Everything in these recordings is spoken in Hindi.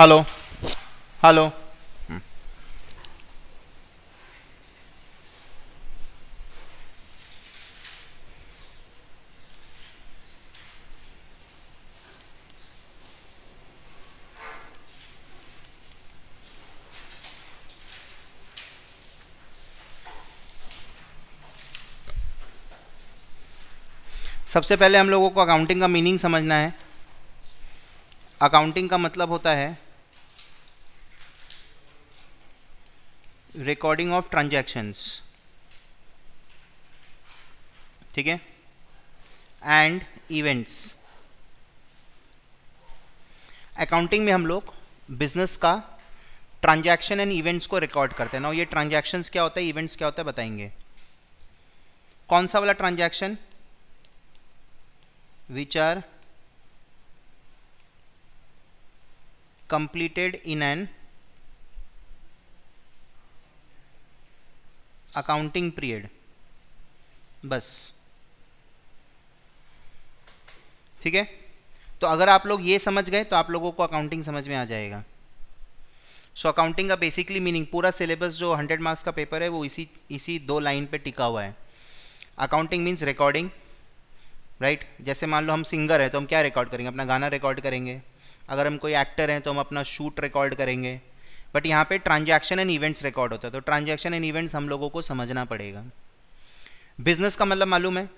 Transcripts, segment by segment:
हेलो हेलो सबसे पहले हम लोगों को अकाउंटिंग का मीनिंग समझना है अकाउंटिंग का मतलब होता है रिकॉर्डिंग ऑफ ट्रांजेक्शन्स ठीक है एंड इवेंट्स अकाउंटिंग में हम लोग बिजनेस का ट्रांजेक्शन एंड इवेंट्स को रिकॉर्ड करते हैं ना ये ट्रांजेक्शन क्या होता है इवेंट्स क्या होता है बताएंगे कौन सा वाला transaction which are completed in and accounting period बस ठीक है तो अगर आप लोग ये समझ गए तो आप लोगों को अकाउंटिंग समझ में आ जाएगा सो so, अकाउंटिंग का बेसिकली मीनिंग पूरा सिलेबस जो 100 मार्क्स का पेपर है वो इसी इसी दो लाइन पे टिका हुआ है अकाउंटिंग मीन्स रिकॉर्डिंग राइट जैसे मान लो हम सिंगर हैं तो हम क्या रिकॉर्ड करेंगे अपना गाना रिकॉर्ड करेंगे अगर हम कोई एक्टर हैं तो हम अपना शूट रिकॉर्ड करेंगे बट यहाँ पे ट्रांजैक्शन एंड इवेंट्स रिकॉर्ड होता है तो ट्रांजैक्शन एंड इवेंट्स हम लोगों को समझना पड़ेगा बिजनेस का मतलब मालूम है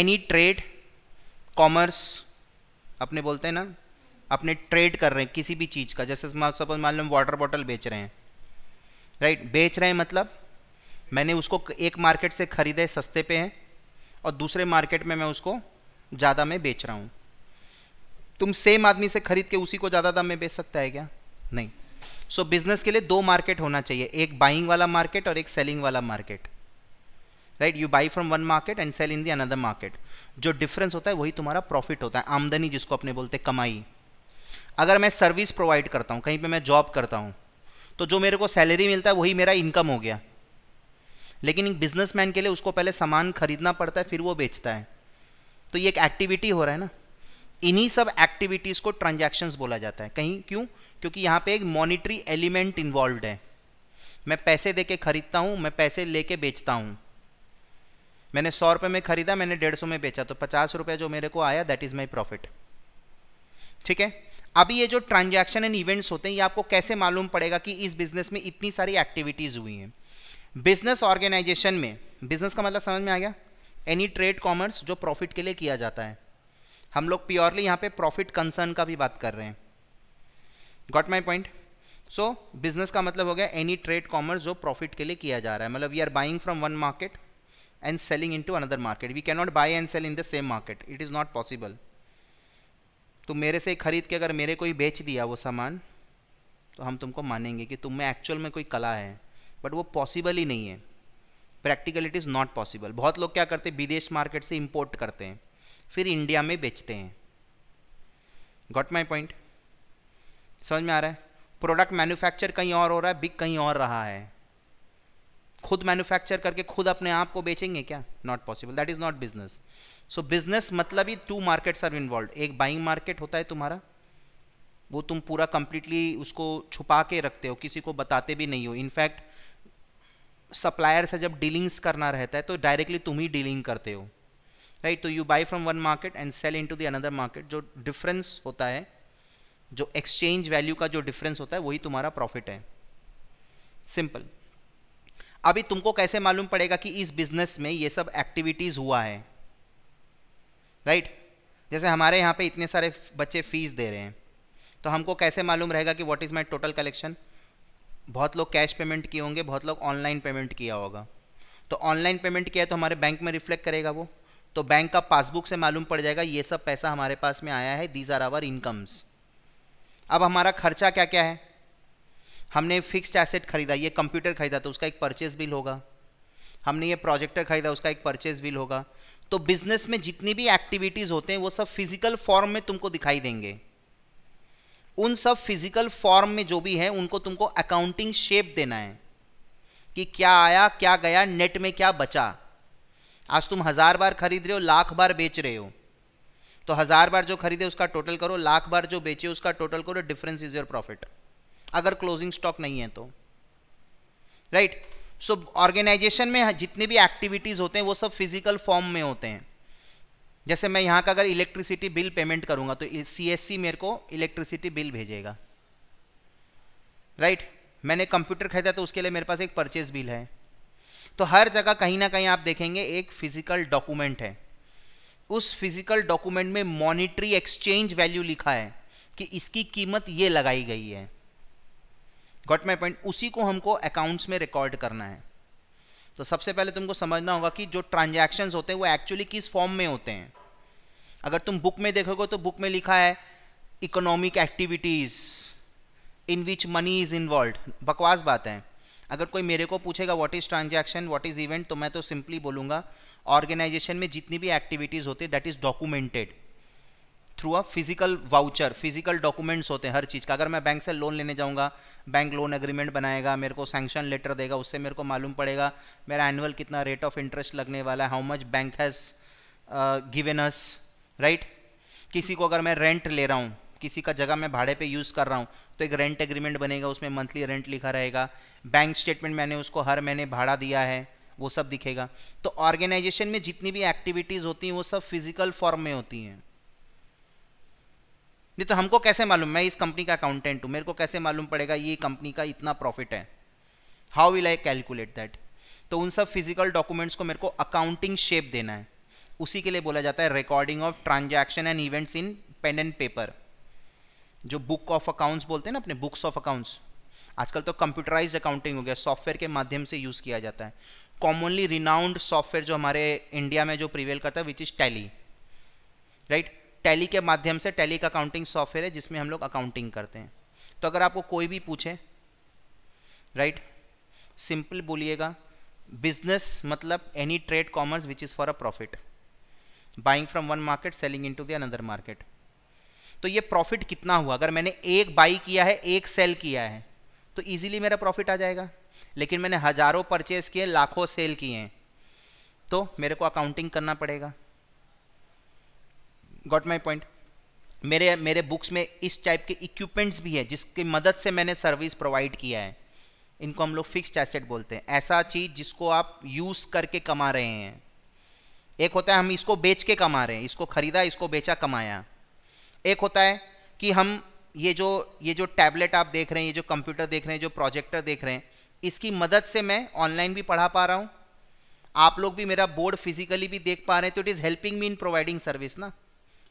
एनी ट्रेड कॉमर्स अपने बोलते हैं ना अपने ट्रेड कर रहे हैं किसी भी चीज़ का जैसे सपोज मान लो वाटर बॉटल बेच रहे हैं राइट right? बेच रहे हैं मतलब मैंने उसको एक मार्केट से ख़रीदे सस्ते पे है और दूसरे मार्केट में मैं उसको ज़्यादा में बेच रहा हूँ तुम सेम आदमी से खरीद के उसी को ज़्यादा दाम में बेच सकता है क्या नहीं सो बिजनेस के लिए दो मार्केट होना चाहिए एक बाइंग वाला मार्केट और एक सेलिंग वाला market right you buy from one market and sell in the another market जो डिफरेंस होता है वही तुम्हारा प्रॉफिट होता है आमदनी जिसको अपने बोलते कमाई अगर मैं सर्विस प्रोवाइड करता हूँ कहीं पर मैं जॉब करता हूँ तो जो मेरे को सैलरी मिलता है वही मेरा इनकम हो गया लेकिन बिजनेसमैन के लिए उसको पहले सामान खरीदना पड़ता है फिर वो बेचता है तो ये एक एक्टिविटी हो रहा है ना इन्हीं सब एक्टिविटीज को ट्रांजैक्शंस बोला जाता है कहीं क्यों क्योंकि यहां पे एक मॉनिटरी एलिमेंट इन्वॉल्व है मैं पैसे दे के खरीदता हूं मैं पैसे लेके बेचता हूं मैंने सौ रुपए में खरीदा मैंने डेढ़ सौ में बेचा तो पचास रुपए जो मेरे को आया दैट इज माई प्रॉफिट ठीक है अभी ये जो ट्रांजेक्शन एंड इवेंट्स होते हैं ये आपको कैसे मालूम पड़ेगा कि इस बिजनेस में इतनी सारी एक्टिविटीज हुई हैं बिजनेस ऑर्गेनाइजेशन में बिजनेस का मतलब समझ में आ गया एनी ट्रेड कॉमर्स जो प्रॉफिट के लिए किया जाता है हम लोग प्योरली यहाँ पे प्रॉफिट कंसर्न का भी बात कर रहे हैं got my point so business का मतलब हो गया एनी ट्रेड कॉमर्स जो प्रॉफिट के लिए किया जा रहा है मतलब we are buying from one market and selling in to another market we cannot buy and sell in the same market it is not possible तो मेरे से खरीद के अगर मेरे कोई बेच दिया वो सामान तो हम तुमको मानेंगे कि तुम में एक्चुअल में कोई कला है बट वो पॉसिबल ही नहीं है practical it is not possible बहुत लोग क्या करते हैं विदेश मार्केट से इम्पोर्ट करते हैं फिर इंडिया में बेचते हैं गॉट माई पॉइंट समझ में आ रहा है प्रोडक्ट मैन्युफैक्चर कहीं और हो रहा है बिक कहीं और रहा है खुद मैन्युफैक्चर करके खुद अपने आप को बेचेंगे क्या not possible that is not business so business मतलब ही टू मार्केट्स आर इन्वॉल्व एक बाइंग मार्केट होता है तुम्हारा वो तुम पूरा कंप्लीटली उसको छुपा के रखते हो किसी को बताते भी नहीं हो इनफैक्ट सप्लायर से जब डीलिंग्स करना रहता है तो डायरेक्टली तुम ही डीलिंग करते हो राइट तो you buy from one market and sell in to another market जो डिफरेंस होता है जो एक्सचेंज वैल्यू का जो डिफरेंस होता है वही तुम्हारा प्रॉफिट है सिंपल अभी तुमको कैसे मालूम पड़ेगा कि इस बिजनेस में ये सब एक्टिविटीज हुआ है राइट right? जैसे हमारे यहाँ पे इतने सारे बच्चे फीस दे रहे हैं तो हमको कैसे मालूम रहेगा कि what is my total collection बहुत लोग कैश पेमेंट किए होंगे बहुत लोग ऑनलाइन पेमेंट किया होगा तो ऑनलाइन पेमेंट किया तो हमारे बैंक में रिफ्लेक्ट करेगा वो तो बैंक का पासबुक से मालूम पड़ जाएगा ये सब पैसा हमारे पास में आया है दीज आर आवर इनकम्स अब हमारा खर्चा क्या क्या है हमने फिक्स्ड एसेट खरीदा ये कंप्यूटर खरीदा तो उसका एक परचेज बिल होगा हमने ये प्रोजेक्टर खरीदा उसका एक परचेज बिल होगा तो बिजनेस में जितनी भी एक्टिविटीज़ होते हैं वो सब फिजिकल फॉर्म में तुमको दिखाई देंगे उन सब फिजिकल फॉर्म में जो भी है उनको तुमको अकाउंटिंग शेप देना है कि क्या आया क्या गया नेट में क्या बचा आज तुम हज़ार बार खरीद रहे हो लाख बार बेच रहे हो तो हज़ार बार जो खरीदे उसका टोटल करो लाख बार जो बेचे उसका टोटल करो डिफरेंस इज योर प्रॉफिट अगर क्लोजिंग स्टॉक नहीं है तो राइट सो ऑर्गेनाइजेशन में जितने भी एक्टिविटीज़ होते हैं वो सब फिजिकल फॉर्म में होते हैं जैसे मैं यहाँ का अगर इलेक्ट्रिसिटी बिल पेमेंट करूँगा तो सी मेरे को इलेक्ट्रिसिटी बिल भेजेगा राइट right? मैंने कंप्यूटर खरीदा तो उसके लिए मेरे पास एक परचेज बिल है तो हर जगह कहीं ना कहीं आप देखेंगे एक फिजिकल डॉक्यूमेंट है उस फिजिकल डॉक्यूमेंट में मॉनिटरी एक्सचेंज वैल्यू लिखा है कि इसकी कीमत ये लगाई गई है गॉट माई पॉइंट उसी को हमको अकाउंट्स में रिकॉर्ड करना है तो सबसे पहले तुमको समझना होगा कि जो ट्रांजेक्शन होते हैं वो एक्चुअली किस फॉर्म में होते हैं अगर तुम बुक में देखोगे तो बुक में लिखा है economic activities in which money is involve बकवास बात है अगर कोई मेरे को पूछेगा what is transaction what is event तो मैं तो सिंपली बोलूंगा ऑर्गेनाइजेशन में जितनी भी एक्टिविटीज़ होती है that is documented through a physical voucher physical documents होते हैं हर चीज़ का अगर मैं बैंक से लोन लेने जाऊँगा बैंक लोन एग्रीमेंट बनाएगा मेरे को सैंक्शन लेटर देगा उससे मेरे को मालूम पड़ेगा मेरा एनुअल कितना रेट ऑफ इंटरेस्ट लगने वाला है how much bank has given us right किसी को अगर मैं रेंट ले रहा हूँ किसी का जगह मैं भाड़े पे यूज़ कर रहा हूँ तो एक रेंट एग्रीमेंट बनेगा उसमें मंथली रेंट लिखा रहेगा बैंक स्टेटमेंट मैंने उसको हर महीने भाड़ा दिया है वो सब दिखेगा तो ऑर्गेनाइजेशन में जितनी भी एक्टिविटीज़ होती हैं वो सब फिजिकल फॉर्म में होती हैं नहीं तो हमको कैसे मालूम मैं इस कंपनी का अकाउंटेंट हूँ मेरे को कैसे मालूम पड़ेगा ये कंपनी का इतना प्रॉफिट है how will I calculate that तो उन सब फिजिकल डॉक्यूमेंट्स को मेरे को अकाउंटिंग शेप देना है उसी के लिए बोला जाता है recording of transaction and events in pen and paper जो बुक ऑफ अकाउंट्स बोलते हैं ना अपने बुक्स ऑफ अकाउंट्स आजकल तो कंप्यूटराइज अकाउंटिंग हो गया सॉफ्टवेयर के माध्यम से यूज़ किया जाता है कॉमनली रिनाउंड सॉफ्टवेयर जो हमारे इंडिया में जो प्रिवेल करता है which is Tally right Tally के माध्यम से टैली का अकाउंटिंग सॉफ्टवेयर है जिसमें हम लोग अकाउंटिंग करते हैं तो अगर आपको कोई भी पूछे राइट सिंपल बोलिएगा बिजनेस मतलब any trade commerce which is for a profit buying from one market selling in to the another market तो ये प्रॉफिट कितना हुआ अगर मैंने एक बाई किया है एक सेल किया है तो इजीली मेरा प्रॉफिट आ जाएगा लेकिन मैंने हज़ारों परचेज किए लाखों सेल किए हैं तो मेरे को अकाउंटिंग करना पड़ेगा गॉट माई पॉइंट मेरे मेरे बुक्स में इस टाइप के इक्विपमेंट्स भी है जिसकी मदद से मैंने सर्विस प्रोवाइड किया है इनको हम लोग फिक्स्ड एसेट बोलते हैं ऐसा चीज़ जिसको आप यूज़ करके कमा रहे हैं एक होता है हम इसको बेच के कमा रहे हैं इसको खरीदा इसको बेचा कमाया एक होता है कि हम ये जो ये जो टैबलेट आप देख रहे हैं ये जो कंप्यूटर देख रहे हैं जो प्रोजेक्टर देख रहे हैं इसकी मदद से मैं ऑनलाइन भी पढ़ा पा रहा हूँ आप लोग भी मेरा बोर्ड फिजिकली भी देख पा रहे हैं तो it is helping me in providing service ना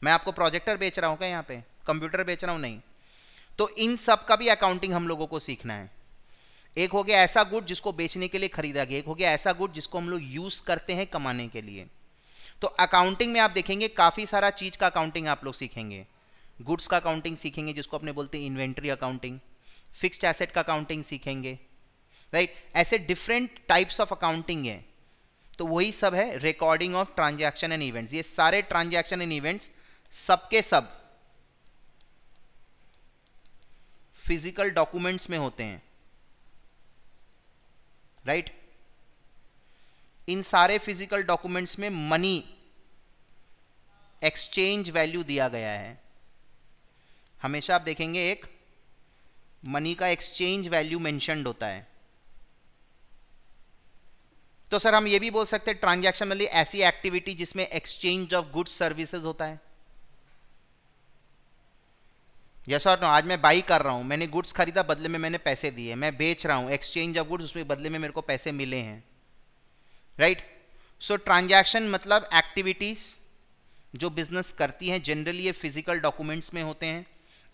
मैं आपको प्रोजेक्टर बेच रहा हूँ क्या यहाँ पे कंप्यूटर बेच रहा हूँ नहीं तो इन सब का भी अकाउंटिंग हम लोगों को सीखना है एक हो गया ऐसा गुड जिसको बेचने के लिए खरीदा गया एक हो गया ऐसा गुड जिसको हम लोग यूज़ करते हैं कमाने के लिए तो अकाउंटिंग में आप देखेंगे काफ़ी सारा चीज़ का अकाउंटिंग आप लोग सीखेंगे गुड्स का अकाउंटिंग सीखेंगे जिसको अपने बोलते हैं इन्वेंट्री अकाउंटिंग फिक्स्ड एसेट का अकाउंटिंग सीखेंगे राइट right? ऐसे डिफरेंट टाइप्स ऑफ अकाउंटिंग है तो वही सब है recording of transaction and events ये सारे ट्रांजैक्शन एंड इवेंट्स सबके सब फिजिकल डॉक्यूमेंट्स में होते हैं राइट right? इन सारे फिजिकल डॉक्यूमेंट्स में मनी एक्सचेंज वैल्यू दिया गया है हमेशा आप देखेंगे एक मनी का एक्सचेंज वैल्यू मैंशनड होता है तो सर हम ये भी बोल सकते हैं ट्रांजैक्शन मतलब ऐसी एक्टिविटी जिसमें एक्सचेंज ऑफ गुड्स सर्विसेज होता है यस और नो आज मैं बाई कर रहा हूं मैंने गुड्स खरीदा बदले में मैंने पैसे दिए मैं बेच रहा हूं एक्सचेंज ऑफ गुड्स उसमें बदले में मेरे को पैसे मिले हैं राइट सो ट्रांजैक्शन मतलब एक्टिविटीज जो बिजनेस करती हैं जनरली ये फिजिकल डॉक्यूमेंट्स में होते हैं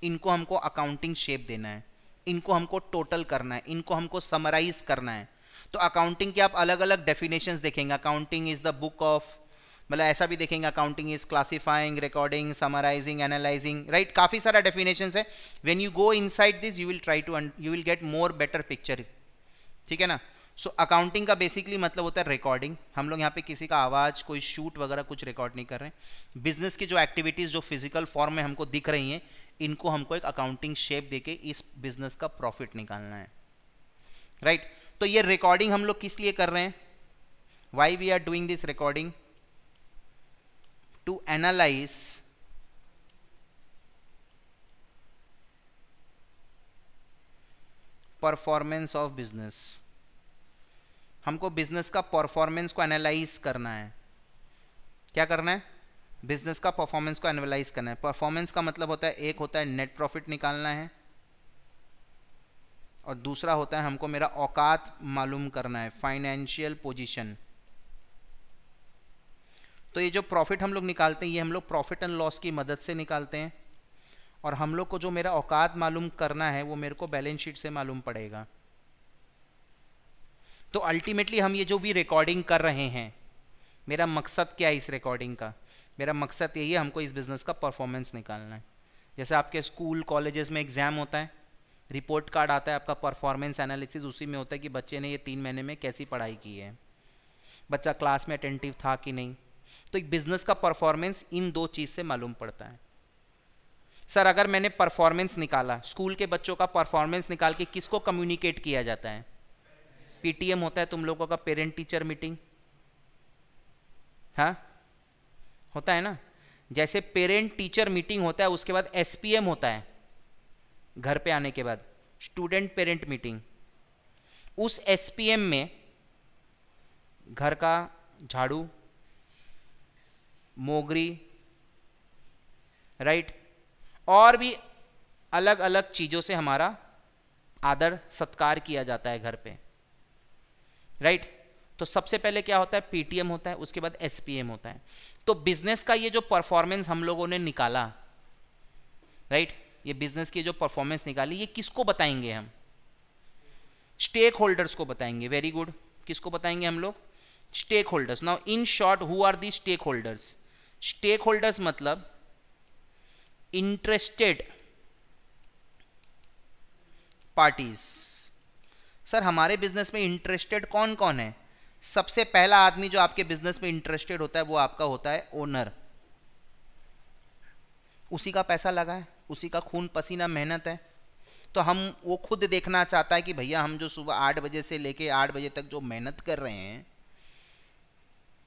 इनको हमको अकाउंटिंग शेप देना है इनको हमको टोटल करना है इनको हमको समराइज करना है तो अकाउंटिंग के आप अलग अलग डेफिनेशंस देखेंगे accounting is the book of मतलब ऐसा भी देखेंगे accounting is classifying recording summarizing analyzing right काफ़ी सारा डेफिनेशन है when you go inside this you will try to you will get more better picture ठीक है ना सो so, अकाउंटिंग का बेसिकली मतलब होता है रिकॉर्डिंग हम लोग यहाँ पे किसी का आवाज़ कोई शूट वगैरह कुछ रिकॉर्ड नहीं कर रहे हैं बिजनेस की जो एक्टिविटीज़ जो फिजिकल फॉर्म में हमको दिख रही हैं इनको हमको एक अकाउंटिंग शेप देके इस बिजनेस का प्रॉफिट निकालना है राइट right? तो ये रिकॉर्डिंग हम लोग किस लिए कर रहे हैं why we are doing this recording to analyse performance of business हमको बिजनेस का परफॉर्मेंस को एनालाइज करना है क्या करना है बिजनेस का परफॉर्मेंस को एनालाइज करना है परफॉर्मेंस का मतलब होता है एक होता है नेट प्रॉफिट निकालना है और दूसरा होता है हमको मेरा औकात मालूम करना है फाइनेंशियल पोजीशन तो ये जो प्रॉफिट हम लोग निकालते हैं ये हम लोग प्रॉफिट एंड लॉस की मदद से निकालते हैं और हम लोग को जो मेरा औकात मालूम करना है वो मेरे को बैलेंस शीट से मालूम पड़ेगा तो अल्टीमेटली हम ये जो भी रिकॉर्डिंग कर रहे हैं मेरा मकसद क्या है इस रिकॉर्डिंग का मेरा मकसद यही है हमको इस बिज़नेस का परफॉर्मेंस निकालना है जैसे आपके स्कूल कॉलेजेस में एग्ज़ाम होता है रिपोर्ट कार्ड आता है आपका परफॉर्मेंस एनालिसिस उसी में होता है कि बच्चे ने ये तीन महीने में कैसी पढ़ाई की है बच्चा क्लास में अटेंटिव था कि नहीं तो एक बिज़नेस का परफॉर्मेंस इन दो चीज़ से मालूम पड़ता है सर अगर मैंने परफॉर्मेंस निकाला स्कूल के बच्चों का परफॉर्मेंस निकाल के किसको कम्युनिकेट किया जाता है पीटीएम होता है तुम लोगों का पेरेंट टीचर मीटिंग हाँ होता है ना जैसे पेरेंट टीचर मीटिंग होता है उसके बाद एसपीएम होता है घर पे आने के बाद स्टूडेंट पेरेंट मीटिंग उस एसपीएम में घर का झाड़ू मोगरी राइट और भी अलग अलग चीज़ों से हमारा आदर सत्कार किया जाता है घर पे राइट तो सबसे पहले क्या होता है पीटीएम होता है उसके बाद एसपीएम होता है तो बिजनेस का ये जो परफॉर्मेंस हम लोगों ने निकाला राइट ये बिजनेस की जो परफॉर्मेंस निकाली ये किसको बताएंगे हम स्टेक होल्डर्स को बताएंगे वेरी गुड किसको बताएंगे हम लोग stakeholders now in short who are the stakeholders stakeholders मतलब इंटरेस्टेड पार्टीज सर हमारे बिजनेस में इंटरेस्टेड कौन कौन है सबसे पहला आदमी जो आपके बिजनेस में इंटरेस्टेड होता है वो आपका होता है ओनर उसी का पैसा लगा है उसी का खून पसीना मेहनत है तो हम वो खुद देखना चाहता है कि भैया हम जो सुबह आठ बजे से लेके आठ बजे तक जो मेहनत कर रहे हैं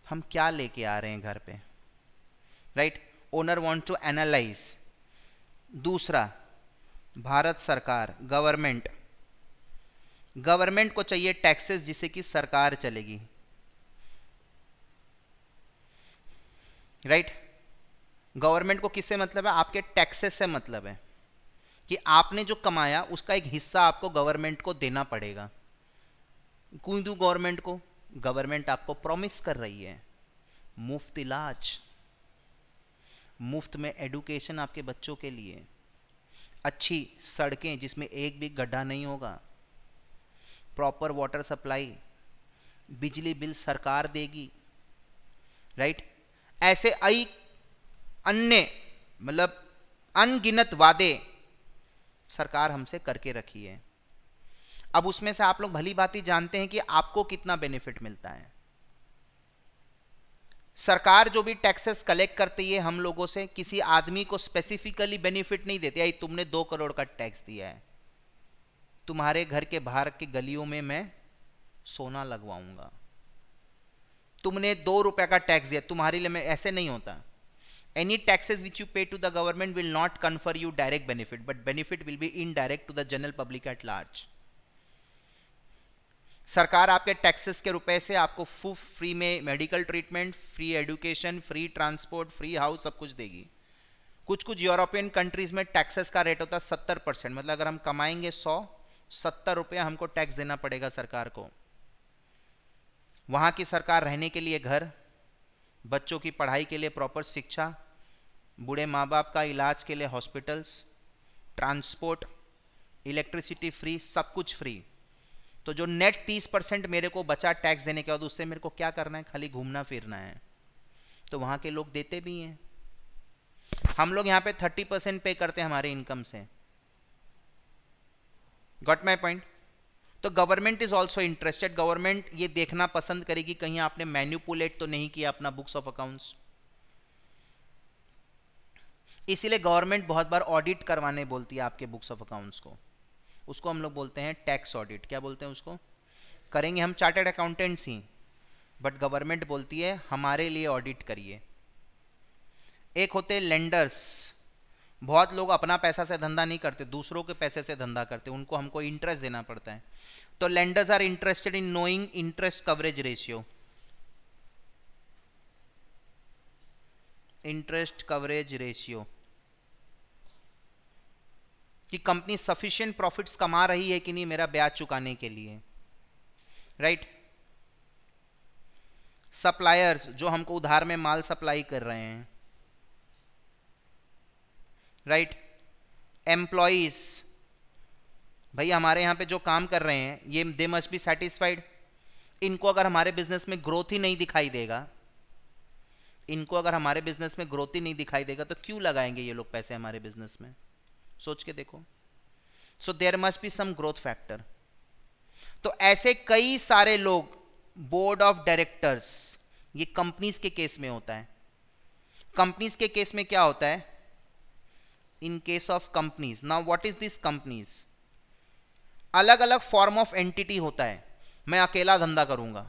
हम क्या लेके आ रहे हैं घर पे right owner want to analyse दूसरा भारत सरकार गवर्नमेंट गवर्नमेंट को चाहिए टैक्सेस जिसे कि सरकार चलेगी राइट गवर्नमेंट को किससे मतलब है आपके टैक्सेस से मतलब है कि आपने जो कमाया उसका एक हिस्सा आपको गवर्नमेंट को देना पड़ेगा कूदू गवर्नमेंट को गवर्नमेंट आपको प्रॉमिस कर रही है मुफ्त इलाज मुफ्त में एडुकेशन आपके बच्चों के लिए अच्छी सड़कें जिसमें एक भी गड्ढा नहीं होगा प्रॉपर वाटर सप्लाई बिजली बिल सरकार देगी राइट ऐसे आई अन्य मतलब अनगिनत वादे सरकार हमसे करके रखी है अब उसमें से आप लोग भली बात जानते हैं कि आपको कितना बेनिफिट मिलता है सरकार जो भी टैक्सेस कलेक्ट करती है हम लोगों से किसी आदमी को स्पेसिफिकली बेनिफिट नहीं देती आई तुमने दो करोड़ का टैक्स दिया है तुम्हारे घर के बाहर की गलियों में मैं सोना लगवाऊंगा तुमने दो रुपए का टैक्स दिया तुम्हारे लिए ऐसे नहीं होता any taxes which you pay to the government not confer you direct benefit but benefit benefit will be indirect to the general public at large सरकार आपके टैक्सेस के रुपए से आपको फ्री में medical treatment free education free transport free house सब कुछ देगी कुछ कुछ यूरोपियन कंट्रीज में टैक्सेस का रेट होता है सत्तर परसेंट मतलब अगर हम कमाएंगे सौ सत्तर रुपया हमको टैक्स देना पड़ेगा सरकार को वहां की सरकार रहने के लिए घर बच्चों की पढ़ाई के लिए प्रॉपर शिक्षा बूढ़े माँ बाप का इलाज के लिए हॉस्पिटल्स ट्रांसपोर्ट इलेक्ट्रिसिटी फ्री सब कुछ फ्री तो जो नेट तीस परसेंट मेरे को बचा टैक्स देने के बाद उससे मेरे को क्या करना है खाली घूमना फिरना है तो वहाँ के लोग देते भी हैं हम लोग यहाँ पे थर्टी परसेंट पे करते हैं हमारे इनकम से गॉट माई पॉइंट तो government is also interested government ये देखना पसंद करेगी कहीं आपने मैन्यूपुलेट तो नहीं किया अपना बुक्स ऑफ अकाउंट्स इसीलिए गवर्नमेंट बहुत बार ऑडिट करवाने बोलती है आपके बुक्स ऑफ अकाउंट्स को उसको हम लोग बोलते हैं टैक्स ऑडिट क्या बोलते हैं उसको करेंगे हम चार्टर्ड अकाउंटेंट्स ही बट गवर्नमेंट बोलती है हमारे लिए ऑडिट करिए एक होते लेंडर्स बहुत लोग अपना पैसा से धंधा नहीं करते दूसरों के पैसे से धंधा करते उनको हमको इंटरेस्ट देना पड़ता है तो lenders are interested in knowing interest coverage ratio interest coverage ratio कि कंपनी सफिशियंट प्रॉफिट्स कमा रही है कि नहीं मेरा ब्याज चुकाने के लिए राइट सप्लायर्स जो हमको उधार में माल सप्लाई कर रहे हैं राइट एम्प्लॉज भाई हमारे यहां पे जो काम कर रहे हैं ये दे मस्ट बी सेटिस्फाइड इनको अगर हमारे बिजनेस में ग्रोथ ही नहीं दिखाई देगा इनको अगर हमारे बिजनेस में ग्रोथ ही नहीं दिखाई देगा तो क्यों लगाएंगे ये लोग पैसे हमारे बिजनेस में सोच के देखो so there must be some growth factor तो ऐसे कई सारे लोग बोर्ड ऑफ डायरेक्टर्स ये कंपनीज के केस में होता है कंपनीज के केस में क्या होता है in case of companies now what is this companies अलग अलग फॉर्म ऑफ एंटिटी होता है मैं अकेला धंधा करूंगा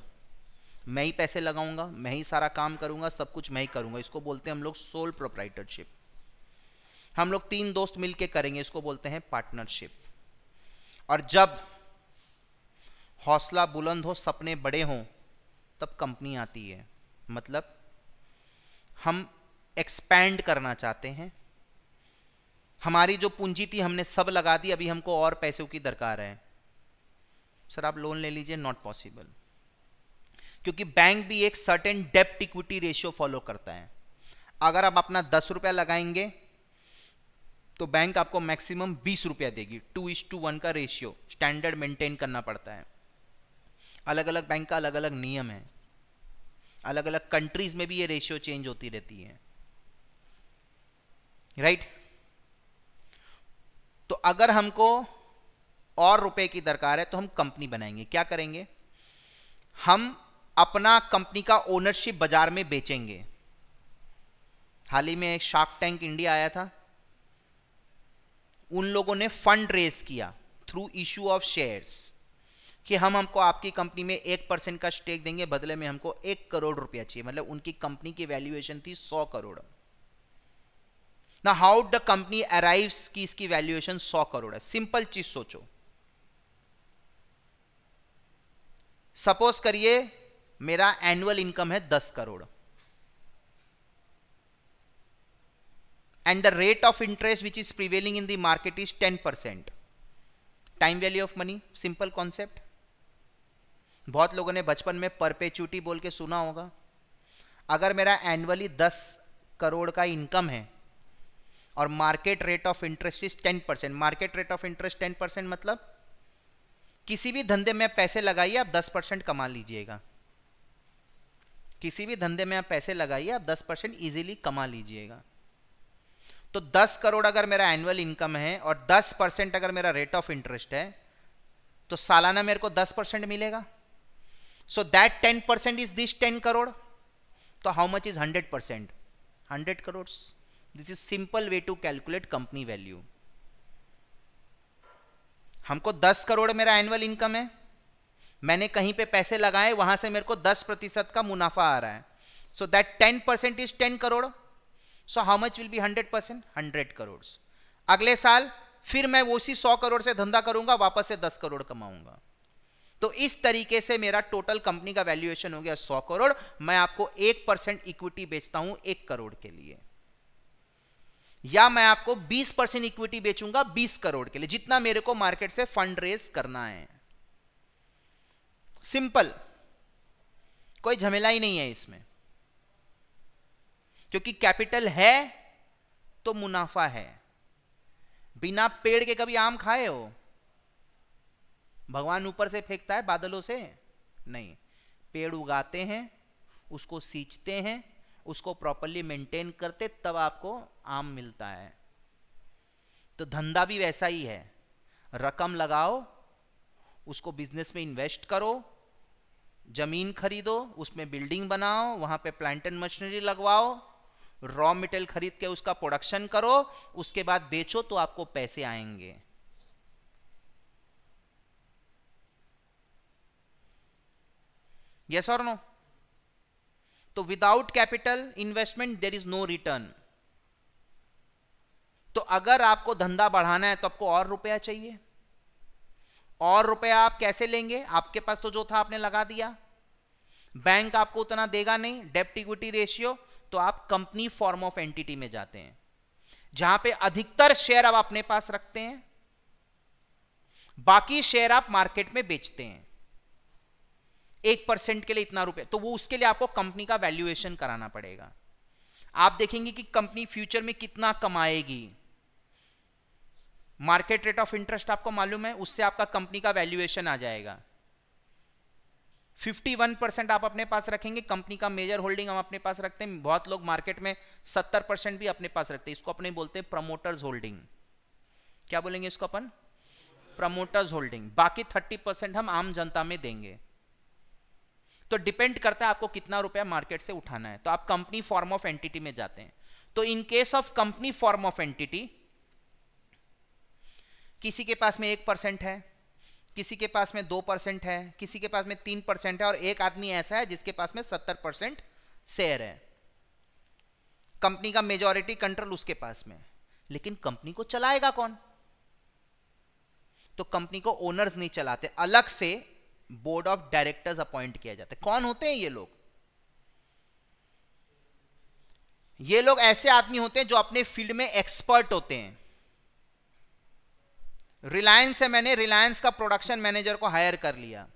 मैं ही पैसे लगाऊंगा मैं ही सारा काम करूंगा सब कुछ मैं ही करूंगा इसको बोलते हैं हम लोग सोल प्रोप्राइटरशिप हम लोग तीन दोस्त मिलके करेंगे इसको बोलते हैं पार्टनरशिप और जब हौसला बुलंद हो सपने बड़े हो तब कंपनी आती है मतलब हम एक्सपैंड करना चाहते हैं हमारी जो पूंजी थी हमने सब लगा दी अभी हमको और पैसों की दरकार है सर आप लोन ले लीजिए नॉट पॉसिबल क्योंकि बैंक भी एक सर्टेन डेप्ट इक्विटी रेशियो फॉलो करता है अगर आप अपना दस रुपया लगाएंगे तो बैंक आपको मैक्सिमम बीस रुपया देगी टू इज टू वन का रेशियो स्टैंडर्ड मेंटेन करना पड़ता है अलग अलग बैंक का अलग अलग नियम है अलग अलग कंट्रीज में भी ये रेशियो चेंज होती रहती है राइट right? तो अगर हमको और रुपए की दरकार है तो हम कंपनी बनाएंगे क्या करेंगे हम अपना कंपनी का ओनरशिप बाजार में बेचेंगे हाल ही में एक शार्क टैंक इंडिया आया था उन लोगों ने फंड रेज किया थ्रू इशू ऑफ शेयर्स कि हम हमको आपकी कंपनी में एक परसेंट का स्टेक देंगे बदले में हमको एक करोड़ रुपया चाहिए मतलब उनकी कंपनी की वैल्यूएशन थी सौ करोड़ ना हाउ द कंपनी अराइव्स की इसकी वैल्यूएशन 100 करोड़ है सिंपल चीज सोचो सपोज करिए मेरा एनुअल इनकम है 10 crore the rate of interest which is prevailing in the market is ten 10% time value of money simple concept बहुत लोगों ने बचपन में परपेचुटी बोल के सुना होगा अगर मेरा एनुअली 10 करोड़ का इनकम है और market rate of interest is ten percent market rate of interest ten percent मतलब किसी भी धंधे में पैसे लगाइए आप दस परसेंट कमा लीजिएगा किसी भी धंधे में आप पैसे लगाइए आप दस परसेंट ईजिली कमा लीजिएगा तो दस करोड़ अगर मेरा एनुअल इनकम है और दस परसेंट अगर मेरा रेट ऑफ इंटरेस्ट है तो सालाना मेरे को दस परसेंट मिलेगा so that ten percent is this ten crore तो how much is hundred percent hundred crore this is simple way to calculate company value हमको 10 करोड़ मेरा एनुअल इनकम है मैंने कहीं पे पैसे लगाए वहां से मेरे को 10 प्रतिशत का मुनाफा आ रहा है so that 10 percent is 10 crore so how much will be 100 percent hundred crore अगले साल फिर मैं वो उसी 100 करोड़ से धंधा करूंगा वापस से 10 करोड़ कमाऊंगा तो इस तरीके से मेरा टोटल कंपनी का वैल्यूएशन हो गया 100 करोड़ मैं आपको एक परसेंट इक्विटी बेचता हूं एक करोड़ के लिए या मैं आपको 20 परसेंट इक्विटी बेचूंगा 20 करोड़ के लिए जितना मेरे को मार्केट से फंड रेज करना है सिंपल कोई झमेला ही नहीं है इसमें क्योंकि कैपिटल है तो मुनाफा है बिना पेड़ के कभी आम खाए हो भगवान ऊपर से फेंकता है बादलों से नहीं पेड़ उगाते हैं उसको सींचते हैं उसको प्रॉपरली मेंटेन करते तब आपको आम मिलता है तो धंधा भी वैसा ही है रकम लगाओ उसको बिजनेस में इन्वेस्ट करो जमीन खरीदो उसमें बिल्डिंग बनाओ वहां पे प्लांट एंड मशीनरी लगवाओ रॉ मेटेरियल खरीद के उसका प्रोडक्शन करो उसके बाद बेचो तो आपको पैसे आएंगे यस और नो तो without capital investment there is no return तो अगर आपको धंधा बढ़ाना है तो आपको और रुपया चाहिए और रुपया आप कैसे लेंगे आपके पास तो जो था आपने लगा दिया बैंक आपको उतना देगा नहीं डेप्ट इक्विटी रेशियो तो आप कंपनी फॉर्म ऑफ एंटिटी में जाते हैं जहां पे अधिकतर शेयर आप अपने पास रखते हैं बाकी शेयर आप मार्केट में बेचते हैं एक परसेंट के लिए इतना रुपए तो वो उसके लिए आपको कंपनी का वैल्यूएशन कराना पड़ेगा आप देखेंगे कि कंपनी फ्यूचर में कितना कमाएगी मार्केट रेट ऑफ इंटरेस्ट आपको मालूम है उससे आपका कंपनी का वैल्यूएशन आ जाएगा 51 परसेंट आप अपने पास रखेंगे कंपनी का मेजर होल्डिंग हम अपने पास रखते हैं बहुत लोग मार्केट में 70 परसेंट भी अपने पास रखते हैं इसको अपने बोलते हैं प्रमोटर्स होल्डिंग क्या बोलेंगे इसको अपन प्रमोटर्स होल्डिंग बाकी 30 परसेंट हम आम जनता में देंगे तो डिपेंड करता है आपको कितना रुपया मार्केट से उठाना है तो आप कंपनी फॉर्म ऑफ एंटिटी में जाते हैं तो in case of company form of entity किसी के पास में एक परसेंट है किसी के पास में दो परसेंट है किसी के पास में तीन परसेंट है और एक आदमी ऐसा है जिसके पास में सत्तर परसेंट शेयर है कंपनी का मेजॉरिटी कंट्रोल उसके पास में लेकिन कंपनी को चलाएगा कौन तो कंपनी को ओनर्स नहीं चलाते अलग से बोर्ड ऑफ डायरेक्टर्स अपॉइंट किया जाता है कौन होते हैं ये लोग ये लोग ऐसे आदमी होते हैं जो अपने फील्ड में एक्सपर्ट होते हैं रिलायंस है मैंने रिलायंस का प्रोडक्शन मैनेजर को हायर कर लिया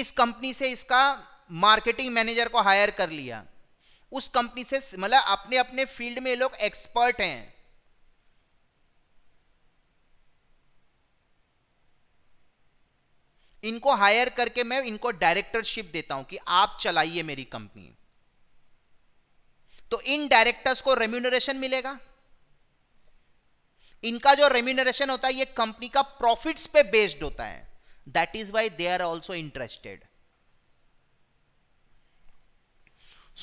इस कंपनी से इसका मार्केटिंग मैनेजर को हायर कर लिया उस कंपनी से मतलब अपने अपने फील्ड में लोग एक्सपर्ट हैं इनको हायर करके मैं इनको डायरेक्टरशिप देता हूं कि आप चलाइए मेरी कंपनी तो इन डायरेक्टर्स को रेम्यूनरेशन मिलेगा इनका जो रेम्यूनरेशन होता है ये कंपनी का प्रॉफिट्स पे बेस्ड होता है that is why they are also interested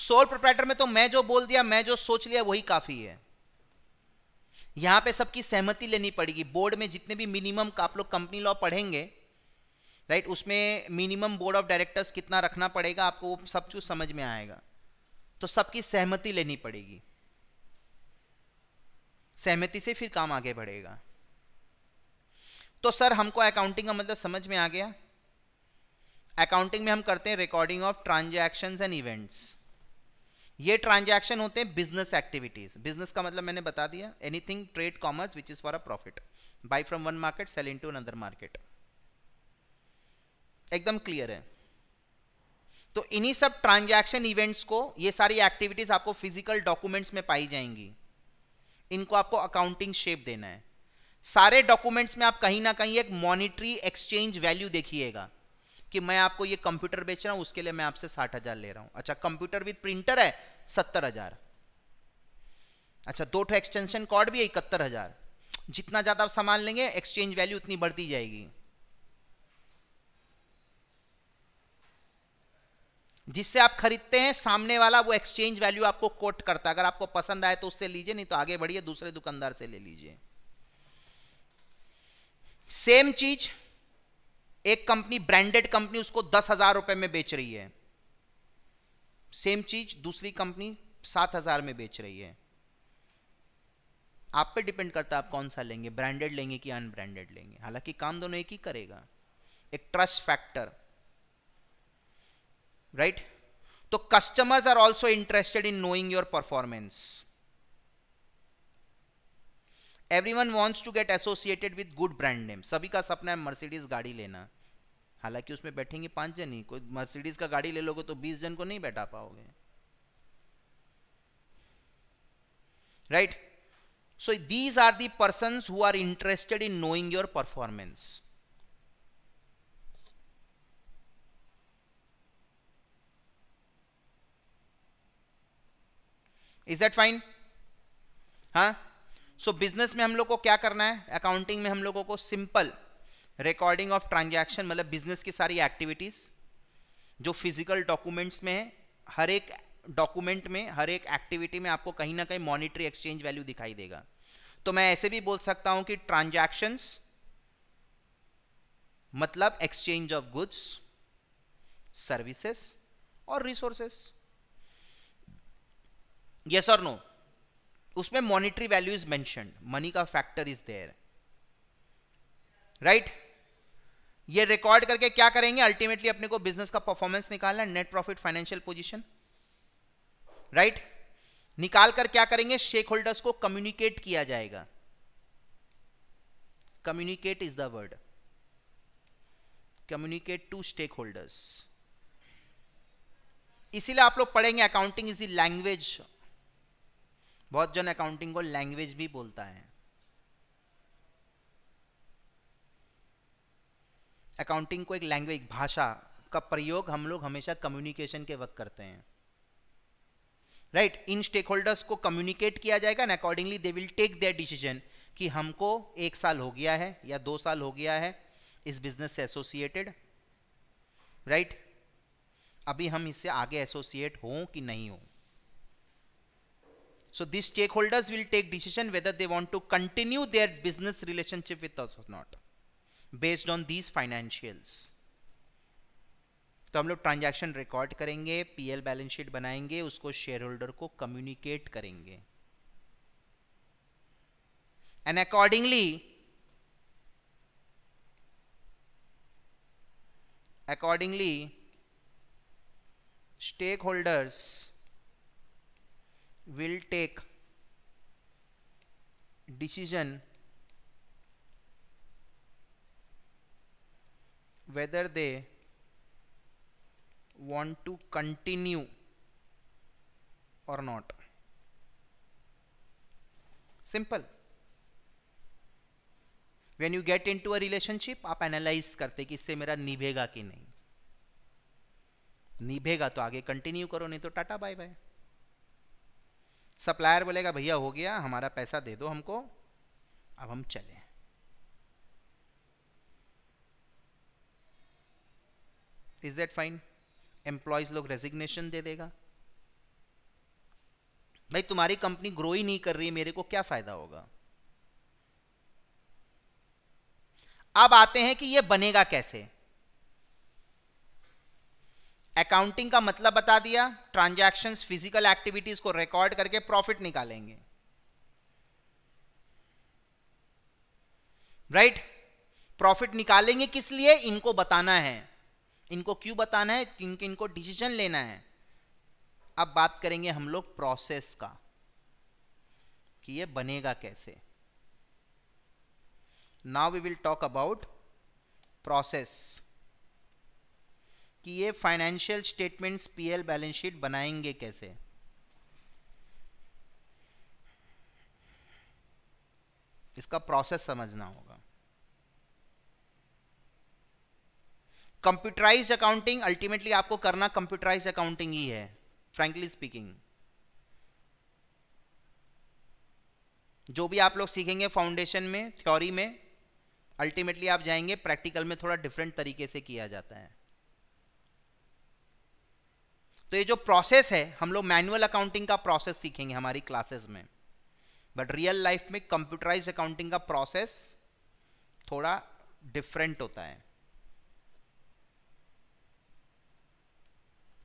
sole proprietor में तो मैं जो बोल दिया मैं जो सोच लिया वही काफी है यहां पे सबकी सहमति लेनी पड़ेगी बोर्ड में जितने भी मिनिमम आप लोग कंपनी लॉ पढ़ेंगे राइट उसमें मिनिमम बोर्ड ऑफ डायरेक्टर्स कितना रखना पड़ेगा आपको वो सब कुछ समझ में आएगा तो सबकी सहमति लेनी पड़ेगी सहमति से फिर काम आगे बढ़ेगा तो सर हमको अकाउंटिंग का मतलब समझ में आ गया अकाउंटिंग में हम करते हैं recording of transaction and events ये ट्रांजैक्शन होते हैं बिजनेस एक्टिविटीज बिजनेस का मतलब मैंने बता दिया anything trade commerce which is for a profit buy from one market sell into another market एकदम क्लियर है तो इन्हीं सब ट्रांजैक्शन इवेंट्स को ये सारी एक्टिविटीज आपको फिजिकल डॉक्यूमेंट्स में पाई जाएंगी इनको आपको अकाउंटिंग शेप देना है सारे डॉक्यूमेंट्स में आप कहीं ना कहीं एक मॉनिटरी एक्सचेंज वैल्यू देखिएगा कि मैं आपको ये कंप्यूटर बेच रहा हूं उसके लिए मैं आपसे साठ हजार ले रहा हूं अच्छा कंप्यूटर विद प्रिंटर है सत्तर हजार अच्छा दो एक्सटेंशन कॉर्ड भी है इकहत्तर हजार जितना ज्यादा आप सामान लेंगे एक्सचेंज वैल्यू उतनी बढ़ती जाएगी जिससे आप खरीदते हैं सामने वाला वो एक्सचेंज वैल्यू आपको कोट करता है अगर आपको पसंद आए तो उससे लीजिए नहीं तो आगे बढ़िए दूसरे दुकानदार से ले लीजिए सेम चीज एक कंपनी ब्रांडेड कंपनी उसको दस हजार रुपए में बेच रही है सेम चीज दूसरी कंपनी सात हजार में बेच रही है आप पे डिपेंड करता है आप कौन सा लेंगे ब्रांडेड लेंगे कि अनब्रांडेड लेंगे हालांकि काम दोनों एक ही करेगा एक ट्रस्ट फैक्टर राइट तो customers are also interested in knowing your performance everyone wants to get associated with good brand name सभी का सपना है मर्सिडीज गाड़ी लेना हालांकि उसमें बैठेंगे पांच जन ही कोई मर्सिडीज का गाड़ी ले लोगे तो बीस जन को नहीं बैठा पाओगे right so these are the person who are interested in knowing your performance is that fine हा सो बिजनेस में हम लोग को क्या करना है अकाउंटिंग में हम लोगों को सिंपल रिकॉर्डिंग ऑफ ट्रांजैक्शन मतलब बिजनेस की सारी एक्टिविटीज जो फिजिकल डॉक्यूमेंट्स में है हर एक डॉक्यूमेंट में हर एक एक्टिविटी में आपको कहीं ना कहीं मॉनिटरी एक्सचेंज वैल्यू दिखाई देगा तो मैं ऐसे भी बोल सकता हूं कि ट्रांजैक्शंस मतलब एक्सचेंज ऑफ गुड्स सर्विसेस और रिसोर्सेस यस और नो उसमें monetary value is mention money का फैक्टर इज देयर राइट ये रिकॉर्ड करके क्या करेंगे अल्टीमेटली अपने को बिजनेस का परफॉर्मेंस निकालना net profit financial position right निकाल कर क्या करेंगे स्टेक होल्डर्स को कम्युनिकेट किया जाएगा communicate is the word communicate to stakeholders इसीलिए आप लोग पढ़ेंगे अकाउंटिंग इज द लैंग्वेज बहुत जन अकाउंटिंग को लैंग्वेज भी बोलता है अकाउंटिंग को एक लैंग्वेज भाषा का प्रयोग हम लोग हमेशा कम्युनिकेशन के वक्त करते हैं राइट इन स्टेक होल्डर्स को कम्युनिकेट किया जाएगा and accordingly they will take their decision कि हमको एक साल हो गया है या दो साल हो गया है इस बिजनेस से एसोसिएटेड राइट अभी हम इससे आगे एसोसिएट हों कि नहीं हों So these stakeholders will take decision whether they want to continue their business relationship with us or not based on these financials. तो हम लोग ट्रांजैक्शन रिकॉर्ड करेंगे पीएल बैलेंस शीट बनाएंगे उसको शेयर होल्डर को कम्युनिकेट करेंगे and accordingly accordingly stakeholders will take decision whether they want to continue or not simple when you get into a relationship aap analyze karte ki isse mera nibhega ki nahi nibhega to aage continue karo nahi to tata bye bye supplier बोलेगा भैया हो गया हमारा पैसा दे दो हमको अब हम चलें इज दैट फाइन एम्प्लॉयज लोग रेजिग्नेशन दे देगा भाई तुम्हारी कंपनी ग्रो ही नहीं कर रही मेरे को क्या फायदा होगा अब आते हैं कि ये बनेगा कैसे अकाउंटिंग का मतलब बता दिया ट्रांजैक्शंस फिजिकल एक्टिविटीज को रिकॉर्ड करके प्रॉफिट निकालेंगे राइट प्रॉफिट निकालेंगे किस लिए इनको बताना है इनको क्यों बताना है क्योंकि इनको डिसीजन लेना है अब बात करेंगे हम लोग प्रोसेस का कि ये बनेगा कैसे now we will talk about process कि ये financial statements PL balance sheet बनाएंगे कैसे इसका प्रोसेस समझना होगा कंप्यूटराइज्ड अकाउंटिंग अल्टीमेटली आपको करना कंप्यूटराइज्ड अकाउंटिंग ही है फ्रैंकली स्पीकिंग जो भी आप लोग सीखेंगे फाउंडेशन में थ्योरी में अल्टीमेटली आप जाएंगे प्रैक्टिकल में थोड़ा डिफरेंट तरीके से किया जाता है तो ये जो प्रोसेस है हम लोग मैनुअल अकाउंटिंग का प्रोसेस सीखेंगे हमारी क्लासेस में बट रियल लाइफ में कंप्यूटराइज अकाउंटिंग का प्रोसेस थोड़ा डिफरेंट होता है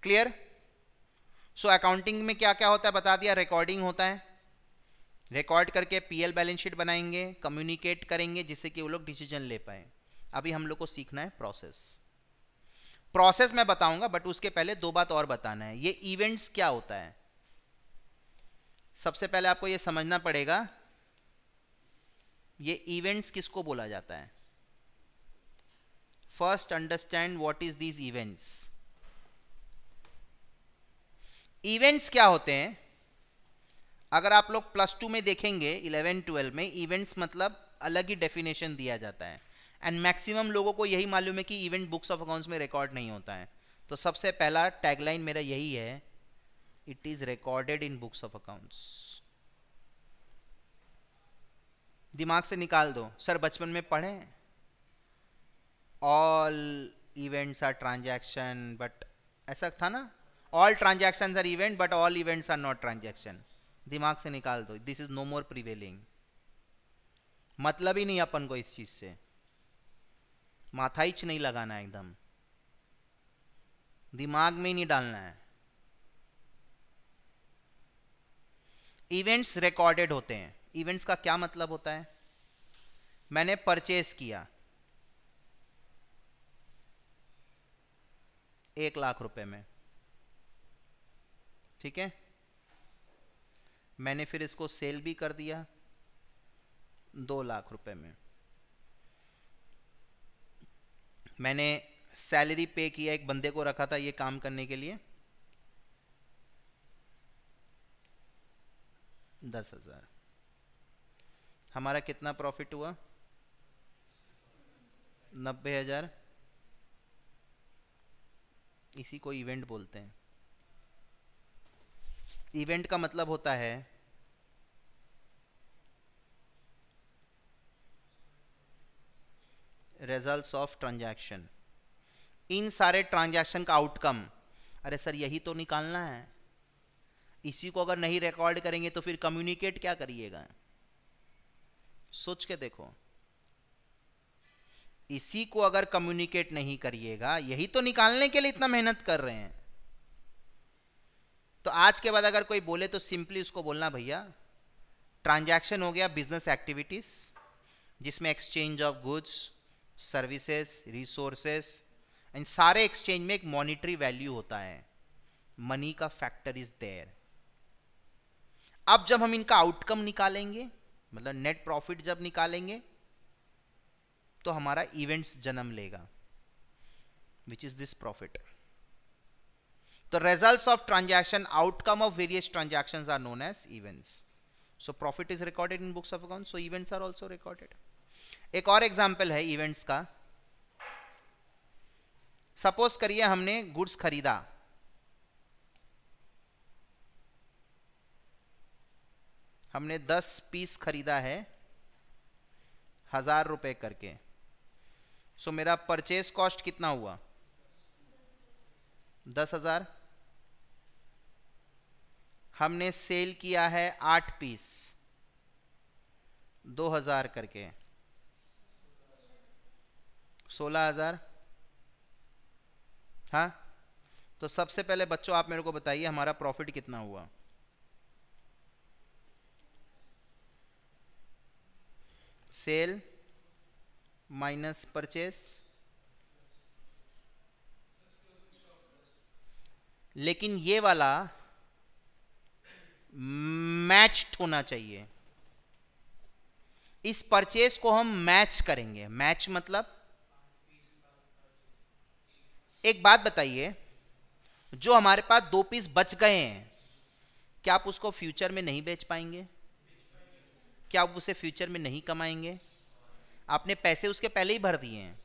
क्लियर सो अकाउंटिंग में क्या क्या होता है बता दिया रिकॉर्डिंग होता है रिकॉर्ड करके पीएल बैलेंस शीट बनाएंगे कम्युनिकेट करेंगे जिससे कि वो लोग डिसीजन ले पाए अभी हम लोग को सीखना है प्रोसेस प्रोसेस मैं बताऊंगा बट उसके पहले दो बात और बताना है ये इवेंट्स क्या होता है सबसे पहले आपको ये समझना पड़ेगा ये इवेंट्स किसको बोला जाता है first understand what is these events events क्या होते हैं अगर आप लोग प्लस टू में देखेंगे इलेवन ट्वेल्व में इवेंट्स मतलब अलग ही डेफिनेशन दिया जाता है एंड मैक्सिमम लोगों को यही मालूम है कि इवेंट बुक्स ऑफ अकाउंट्स में रिकॉर्ड नहीं होता है तो सबसे पहला टैगलाइन मेरा यही है it is recorded in books of accounts दिमाग से निकाल दो सर बचपन में पढ़े all events are transaction but ऐसा था ना all transactions are event but all events are not transaction दिमाग से निकाल दो this is no more prevailing मतलब ही नहीं अपन को इस चीज़ से माथाइच नहीं लगाना है एकदम दिमाग में ही नहीं डालना है इवेंट्स रिकॉर्डेड होते हैं इवेंट्स का क्या मतलब होता है मैंने परचेस किया एक लाख रुपए में ठीक है मैंने फिर इसको सेल भी कर दिया दो लाख रुपए में मैंने सैलरी पे किया एक बंदे को रखा था ये काम करने के लिए दस हज़ार हमारा कितना प्रॉफिट हुआ नब्बे हज़ार इसी को इवेंट बोलते हैं इवेंट का मतलब होता है रिजल्ट्स ऑफ ट्रांजैक्शन इन सारे ट्रांजैक्शन का आउटकम अरे सर यही तो निकालना है इसी को अगर नहीं रिकॉर्ड करेंगे तो फिर कम्युनिकेट क्या करिएगा सोच के देखो इसी को अगर कम्युनिकेट नहीं करिएगा यही तो निकालने के लिए इतना मेहनत कर रहे हैं तो आज के बाद अगर कोई बोले तो सिंपली उसको बोलना भैया ट्रांजैक्शन हो गया बिजनेस एक्टिविटीज जिसमें exchange of goods services resources इन सारे एक्सचेंज में एक मॉनिटरी वैल्यू होता है मनी का फैक्टर इज देयर अब जब हम इनका आउटकम निकालेंगे मतलब नेट प्रॉफिट जब निकालेंगे तो हमारा इवेंट्स जन्म लेगा विच इज दिस प्रॉफिट तो results of transaction outcome of various transactions are known as events so profit is recorded in books of account so events are also recorded एक और एग्जाम्पल है इवेंट्स का सपोज करिए हमने गुड्स खरीदा हमने 10 पीस खरीदा है हजार रुपए करके सो मेरा परचेज कॉस्ट कितना हुआ दस हजार हमने सेल किया है आठ पीस दो हजार करके सोलह हज़ार हाँ तो सबसे पहले बच्चों आप मेरे को बताइए हमारा प्रॉफिट कितना हुआ सेल माइनस परचेस लेकिन ये वाला मैच्ड होना चाहिए इस परचेस को हम मैच करेंगे मैच मतलब एक बात बताइए जो हमारे पास दो पीस बच गए हैं क्या आप उसको फ्यूचर में नहीं बेच पाएंगे क्या आप उसे फ्यूचर में नहीं कमाएंगे आपने पैसे उसके पहले ही भर दिए हैं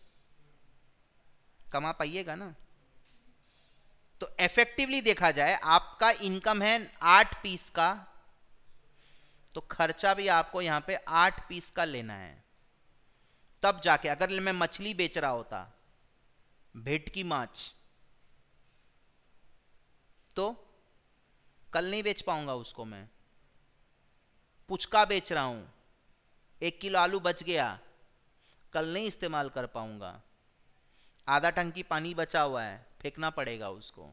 कमा पाइएगा ना तो इफेक्टिवली देखा जाए आपका इनकम है आठ पीस का तो खर्चा भी आपको यहां पे आठ पीस का लेना है तब जाके अगर मैं मछली बेच रहा होता भेटकी माछ तो कल नहीं बेच पाऊंगा उसको मैं पुचका बेच रहा हूं एक किलो आलू बच गया कल नहीं इस्तेमाल कर पाऊंगा आधा टंकी पानी बचा हुआ है फेंकना पड़ेगा उसको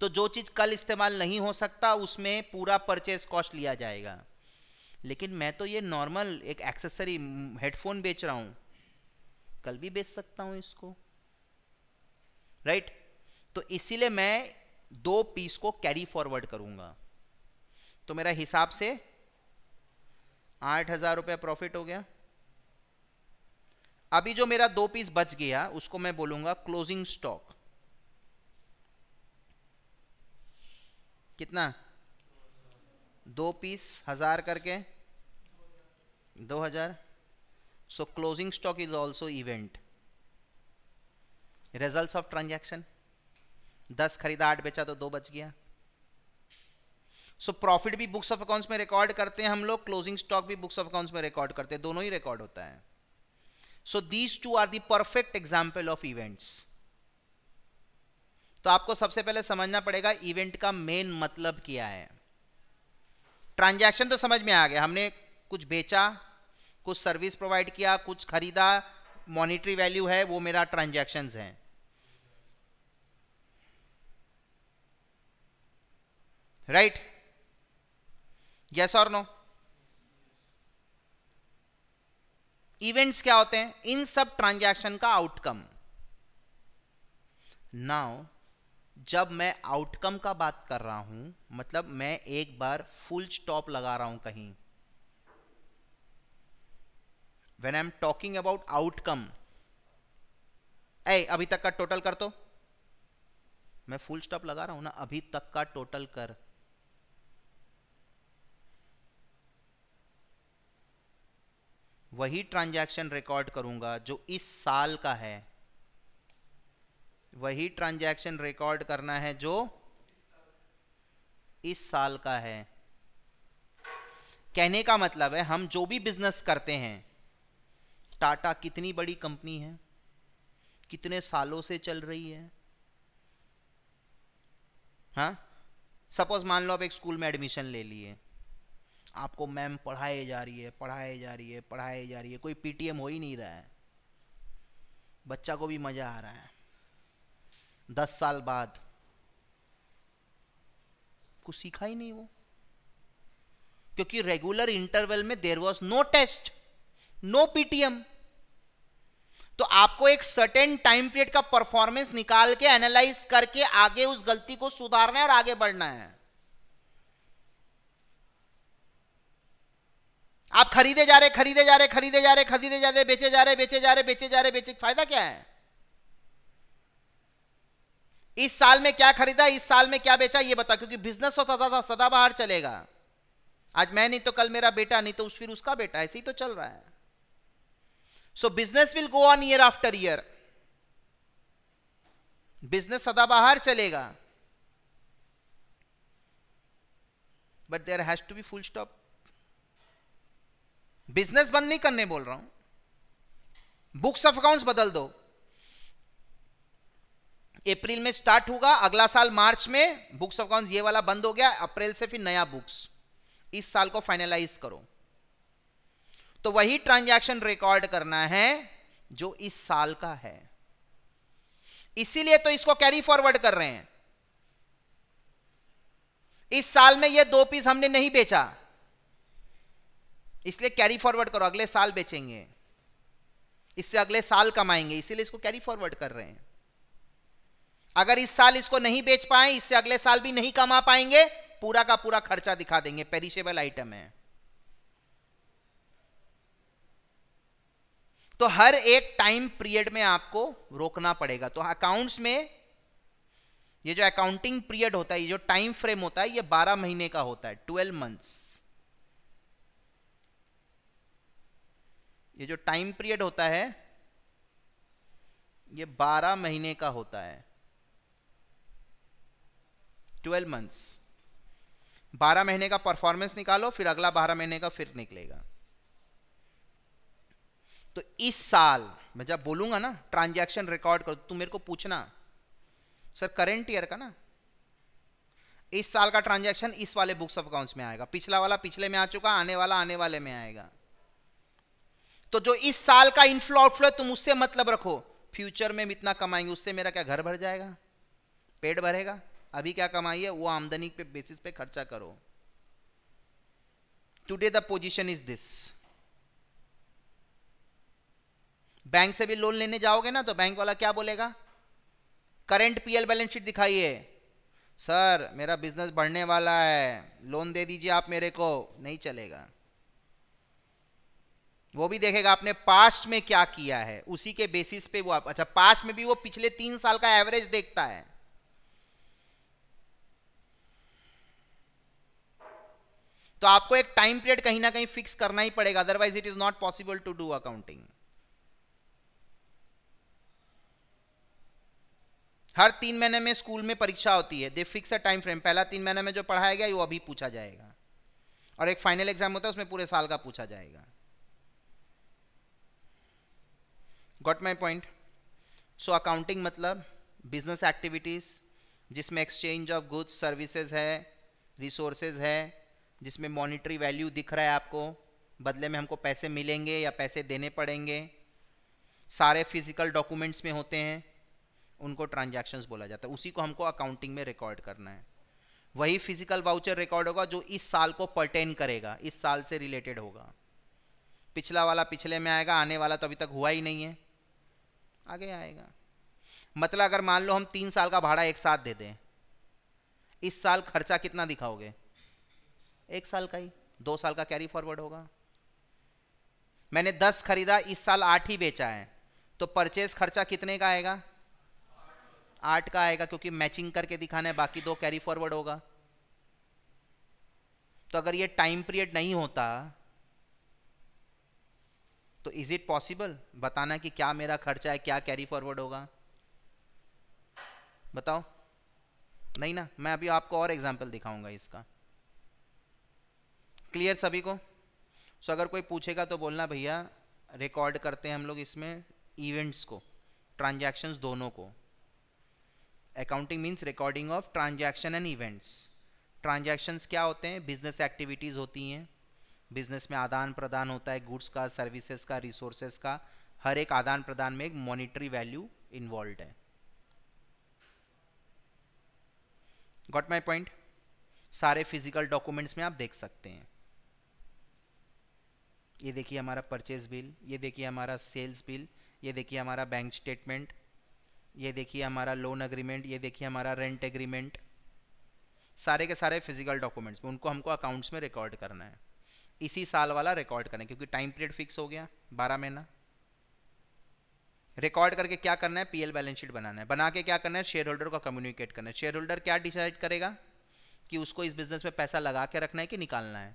तो जो चीज कल इस्तेमाल नहीं हो सकता उसमें पूरा परचेज कॉस्ट लिया जाएगा लेकिन मैं तो ये नॉर्मल एक एक्सेसरी हेडफोन बेच रहा हूं कल भी बेच सकता हूं इसको राइट तो इसीलिए मैं दो पीस को कैरी फॉरवर्ड करूंगा तो मेरा हिसाब से आठ हजार रुपया प्रॉफिट हो गया अभी जो मेरा दो पीस बच गया उसको मैं बोलूंगा क्लोजिंग स्टॉक कितना दो पीस हजार करके दो हजार so closing stock is also event result of transaction दस खरीदा आठ बेचा तो दो बच गया सो so, प्रॉफिट भी बुक्स ऑफ अकाउंट्स में रिकॉर्ड करते हैं हम लोग क्लोजिंग स्टॉक भी बुक्स ऑफ अकाउंट्स में रिकॉर्ड करते हैं दोनों ही रिकॉर्ड होता है so these two are the perfect example of events तो आपको सबसे पहले समझना पड़ेगा इवेंट का मेन मतलब क्या है ट्रांजैक्शन तो समझ में आ गया हमने कुछ बेचा कुछ सर्विस प्रोवाइड किया कुछ खरीदा मॉनिटरी वैल्यू है वो मेरा ट्रांजैक्शंस हैं राइट यस और नो इवेंट्स क्या होते हैं इन सब ट्रांजैक्शन का आउटकम नाउ जब मैं आउटकम का बात कर रहा हूं मतलब मैं एक बार फुल स्टॉप लगा रहा हूं कहीं when I am talking about outcome ए अभी तक का टोटल कर तो मैं फुल स्टॉप लगा रहा हूं ना अभी तक का टोटल कर वही ट्रांजैक्शन रिकॉर्ड करूंगा जो इस साल का है वही ट्रांजैक्शन रिकॉर्ड करना है जो इस साल का है कहने का मतलब है हम जो भी बिजनेस करते हैं टाटा कितनी बड़ी कंपनी है कितने सालों से चल रही है हाँ सपोज मान लो आप एक स्कूल में एडमिशन ले लिए आपको मैम पढ़ाए जा रही है पढ़ाए जा रही है पढ़ाए जा रही है कोई पीटीएम हो ही नहीं रहा है बच्चा को भी मज़ा आ रहा है दस साल बाद कुछ सीखा ही नहीं वो क्योंकि रेगुलर इंटरवल में there was no test no PTM तो आपको एक सर्टेन टाइम पीरियड का परफॉर्मेंस निकाल के एनालाइज करके आगे उस गलती को सुधारना है और आगे बढ़ना है आप खरीदे जा रहे खरीदे जा रहे खरीदे जा रहे खरीदे जा रहे बेचे जा रहे बेचे जा रहे बेचे जा रहे बेचे फायदा क्या है इस साल में क्या खरीदा इस साल में क्या बेचा ये बता क्योंकि बिजनेस तो सदा सदा बाहर चलेगा आज मैं नहीं तो कल मेरा बेटा नहीं तो उस फिर उसका बेटा ऐसे ही तो चल रहा है so business will go on year after year business सदा बाहर चलेगा but there has to be full stop business बंद नहीं करने बोल रहा हूं बुक्स ऑफ अकाउंट्स बदल दो अप्रैल में स्टार्ट होगा अगला साल मार्च में बुक्स ऑफ अकाउंट्स ये वाला बंद हो गया अप्रैल से फिर नया बुक्स इस साल को फाइनलाइज करो तो वही ट्रांजैक्शन रिकॉर्ड करना है जो इस साल का है इसीलिए तो इसको कैरी फॉरवर्ड कर रहे हैं इस साल में ये दो पीस हमने नहीं बेचा इसलिए कैरी फॉरवर्ड करो अगले साल बेचेंगे इससे अगले साल कमाएंगे इसीलिए इसको कैरी फॉरवर्ड कर रहे हैं अगर इस साल इसको नहीं बेच पाए इससे अगले साल भी नहीं कमा पाएंगे पूरा का पूरा खर्चा दिखा देंगे पेरिशेबल आइटम है तो हर एक टाइम पीरियड में आपको रोकना पड़ेगा तो अकाउंट्स में ये जो अकाउंटिंग पीरियड होता है ये जो टाइम फ्रेम होता है ये 12 महीने का होता है 12 मंथ्स ये जो टाइम पीरियड होता है ये 12 महीने का होता है 12 मंथ्स 12 महीने का परफॉर्मेंस निकालो फिर अगला 12 महीने का फिर निकलेगा तो इस साल मैं जब बोलूंगा ना ट्रांजैक्शन रिकॉर्ड करो तू मेरे को पूछना सर करेंट ईयर का ना इस साल का ट्रांजैक्शन इस वाले बुक्स ऑफ अकाउंट्स में आएगा पिछला वाला पिछले में आ चुका आने वाला आने वाले में आएगा तो जो इस साल का इनफ्लो आउटफ्लो तुम उससे मतलब रखो फ्यूचर में इतना कमाएंगे उससे मेरा क्या घर भर जाएगा पेट भरेगा अभी क्या कमाई है वो आमदनी पे बेसिस पे खर्चा करो today the position is this bank से भी लोन लेने जाओगे ना तो बैंक वाला क्या बोलेगा करंट पीएल बैलेंस शीट दिखाइए सर मेरा बिजनेस बढ़ने वाला है लोन दे दीजिए आप मेरे को नहीं चलेगा वो भी देखेगा आपने पास्ट में क्या किया है उसी के बेसिस पे वो आप अच्छा पास्ट में भी वो पिछले तीन साल का एवरेज देखता है तो आपको एक टाइम पीरियड कहीं ना कहीं फिक्स करना ही पड़ेगा otherwise it is not possible to do accounting हर तीन महीने में स्कूल में परीक्षा होती है they fix a time frame पहला तीन महीने में जो पढ़ाया गया वो अभी पूछा जाएगा और एक फाइनल एग्जाम होता है उसमें पूरे साल का पूछा जाएगा got my point so accounting मतलब बिजनेस एक्टिविटीज़ जिसमें एक्सचेंज ऑफ गुड्स सर्विसेज है रिसोर्सेज है जिसमें मॉनिटरी वैल्यू दिख रहा है आपको बदले में हमको पैसे मिलेंगे या पैसे देने पड़ेंगे सारे फिजिकल डॉक्यूमेंट्स में होते हैं उनको ट्रांजैक्शंस बोला जाता है उसी को हमको अकाउंटिंग में रिकॉर्ड करना है वही फिजिकल वाउचर रिकॉर्ड होगा जो इस साल को पर्टेन करेगा इस साल से रिलेटेड होगा पिछला वाला पिछले में आएगा आने वाला तो अभी तक हुआ ही नहीं है आगे आएगा मतलब अगर मान लो हम तीन साल का भाड़ा एक साथ दे दें इस साल खर्चा कितना दिखाओगे एक साल का ही दो साल का कैरी फॉरवर्ड होगा मैंने दस खरीदा इस साल आठ ही बेचा है तो परचेज खर्चा कितने का आएगा आठ का आएगा क्योंकि मैचिंग करके दिखाना है बाकी दो कैरी फॉरवर्ड होगा तो अगर ये टाइम पीरियड नहीं होता तो इज इट पॉसिबल बताना कि क्या मेरा खर्चा है क्या कैरी फॉरवर्ड होगा बताओ नहीं ना मैं अभी आपको और एग्जाम्पल दिखाऊंगा इसका क्लियर सभी को सो so, अगर कोई पूछेगा तो बोलना भैया रिकॉर्ड करते हैं हम लोग इसमें इवेंट्स को ट्रांजैक्शंस दोनों को accounting means recording of transaction and events transactions क्या होते हैं बिजनेस एक्टिविटीज़ होती हैं बिजनेस में आदान प्रदान होता है गुड्स का सर्विसेज का रिसोर्सेज का हर एक आदान प्रदान में एक मॉनिटरी वैल्यू इन्वॉल्व है गॉट माई पॉइंट सारे फिजिकल डॉक्यूमेंट्स में आप देख सकते हैं ये देखिए हमारा परचेज बिल ये देखिए हमारा सेल्स बिल ये देखिए हमारा बैंक स्टेटमेंट ये देखिए हमारा लोन अग्रीमेंट ये देखिए हमारा रेंट एग्रीमेंट सारे के सारे फिजिकल डॉक्यूमेंट्स उनको हमको अकाउंट्स में रिकॉर्ड करना है इसी साल वाला रिकॉर्ड करें क्योंकि टाइम पीरियड फिक्स हो गया बारह महीना रिकॉर्ड करके क्या करना है पीएल बैलेंस शीट बनाना है बना के क्या करना है शेयर होल्डर को कम्युनिकेट करना है शेयर होल्डर क्या डिसाइड करेगा कि उसको इस बिजनेस में पैसा लगा के रखना है कि निकालना है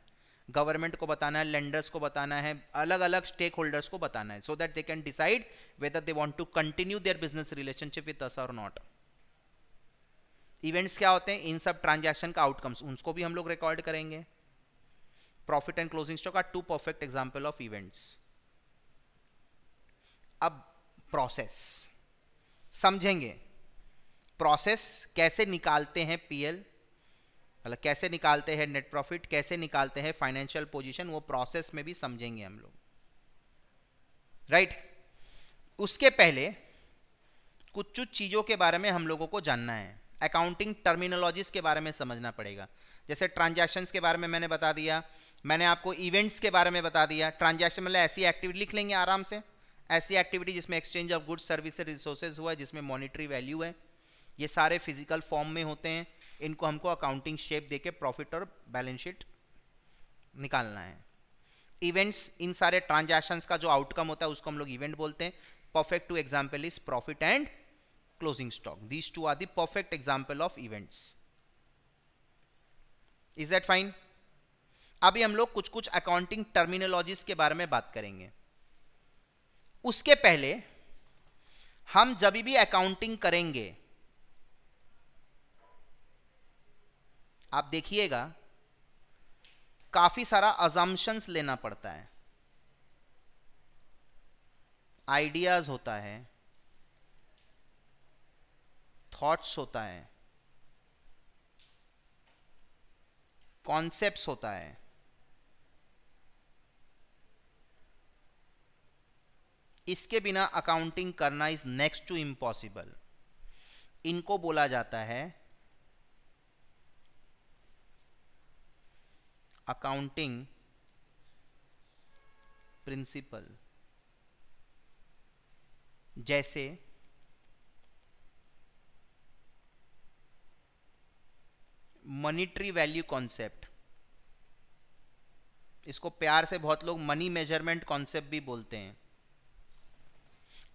गवर्नमेंट को बताना है लेंडर्स को बताना है अलग अलग स्टेक होल्डर्स को बताना है so that they can decide whether they want to continue their business relationship with us और नॉट इवेंट्स क्या होते हैं इन सब ट्रांजेक्शन का आउटकम्स उनको भी हम लोग रिकॉर्ड करेंगे profit and closing stock are two perfect example of events अब प्रोसेस समझेंगे प्रोसेस कैसे निकालते हैं पीएल मतलब कैसे निकालते हैं नेट प्रॉफिट कैसे निकालते हैं फाइनेंशियल पोजीशन वो प्रोसेस में भी समझेंगे हम लोग राइट right? उसके पहले कुछ कुछ चीज़ों के बारे में हम लोगों को जानना है अकाउंटिंग टर्मिनोलॉजीज के बारे में समझना पड़ेगा जैसे ट्रांजैक्शंस के बारे में मैंने बता दिया मैंने आपको इवेंट्स के बारे में बता दिया ट्रांजैक्शन मतलब ऐसी एक्टिविटी लिख लेंगे आराम से ऐसी एक्टिविटी जिसमें exchange of goods service resources हुआ है जिसमें मॉनिटरी वैल्यू है ये सारे फिजिकल फॉर्म में होते हैं इनको हमको अकाउंटिंग शेप देके प्रॉफिट और बैलेंस शीट निकालना है इवेंट्स इन सारे ट्रांजैक्शंस का जो आउटकम होता है उसको हम लोग इवेंट बोलते हैं perfect two example is profit and closing stock these two are the perfect example of events is that fine अभी हम लोग कुछ कुछ अकाउंटिंग टर्मिनोलॉजीज के बारे में बात करेंगे उसके पहले हम जब भी अकाउंटिंग करेंगे आप देखिएगा काफी सारा अजम्पन्स लेना पड़ता है आइडियाज होता है थॉट्स होता है कॉन्सेप्ट्स होता है इसके बिना अकाउंटिंग करना इज नेक्स्ट टू इम्पॉसिबल इनको बोला जाता है अकाउंटिंग प्रिंसिपल जैसे मनीट्री वैल्यू कॉन्सेप्ट इसको प्यार से बहुत लोग मनी मेजरमेंट कॉन्सेप्ट भी बोलते हैं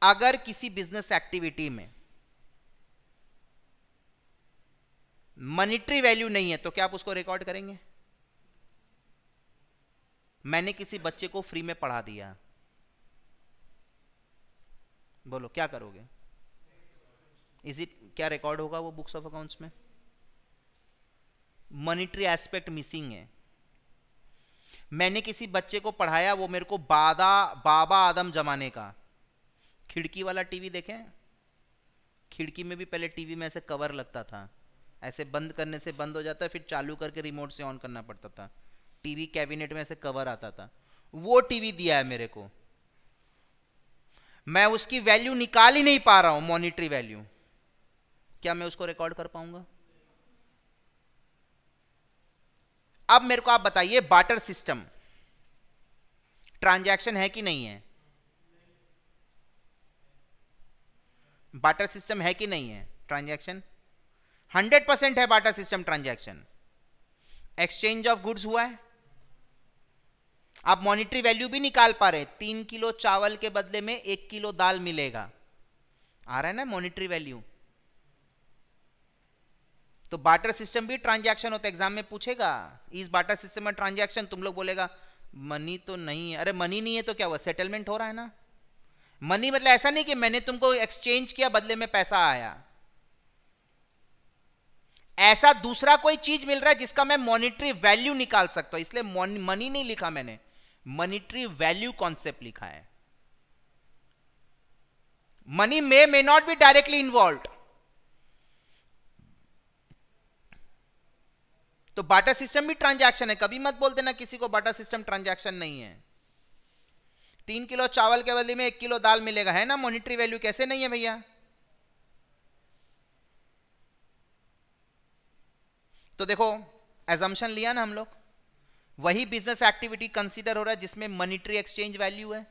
अगर किसी बिजनेस एक्टिविटी में मनीटरी वैल्यू नहीं है तो क्या आप उसको रिकॉर्ड करेंगे मैंने किसी बच्चे को फ्री में पढ़ा दिया बोलो क्या करोगे इज इट क्या रिकॉर्ड होगा वो बुक्स ऑफ अकाउंट्स में मॉनिटरी एस्पेक्ट मिसिंग है मैंने किसी बच्चे को पढ़ाया वो मेरे को बादा बाबा आदम जमाने का खिड़की वाला टीवी देखें खिड़की में भी पहले टीवी में ऐसे कवर लगता था ऐसे बंद करने से बंद हो जाता फिर चालू करके रिमोट से ऑन करना पड़ता था टीवी कैबिनेट में ऐसे कवर आता था वो टीवी दिया है मेरे को मैं उसकी वैल्यू निकाल ही नहीं पा रहा हूं मॉनिटरी वैल्यू क्या मैं उसको रिकॉर्ड कर पाऊंगा अब मेरे को आप बताइए बाटर सिस्टम ट्रांजैक्शन है कि नहीं है बाटर सिस्टम है कि नहीं है ट्रांजैक्शन 100 परसेंट है barter system transaction exchange of goods हुआ है आप मॉनिटरी वैल्यू भी निकाल पा रहे तीन किलो चावल के बदले में एक किलो दाल मिलेगा आ रहा है ना मॉनिटरी वैल्यू तो बाटर सिस्टम भी ट्रांजैक्शन होता है एग्जाम में पूछेगा इस बाटर सिस्टम में ट्रांजैक्शन तुम लोग बोलेगा मनी तो नहीं है अरे मनी नहीं है तो क्या हुआ सेटलमेंट हो रहा है ना मनी मतलब ऐसा नहीं कि मैंने तुमको एक्सचेंज किया बदले में पैसा आया ऐसा दूसरा कोई चीज मिल रहा है जिसका मैं मॉनिटरी वैल्यू निकाल सकता हूं इसलिए मनी नहीं लिखा मैंने मॉनिटरी वैल्यू कॉन्सेप्ट लिखा है money may may not be directly involve तो बाटा सिस्टम भी ट्रांजैक्शन है कभी मत बोल देना किसी को बाटा सिस्टम ट्रांजैक्शन नहीं है तीन किलो चावल के बदले में एक किलो दाल मिलेगा है ना मॉनिटरी वैल्यू कैसे नहीं है भैया तो देखो एजम्पन लिया ना हम लोग वही बिजनेस एक्टिविटी कंसीडर हो रहा है जिसमें मॉनिटरी एक्सचेंज वैल्यू है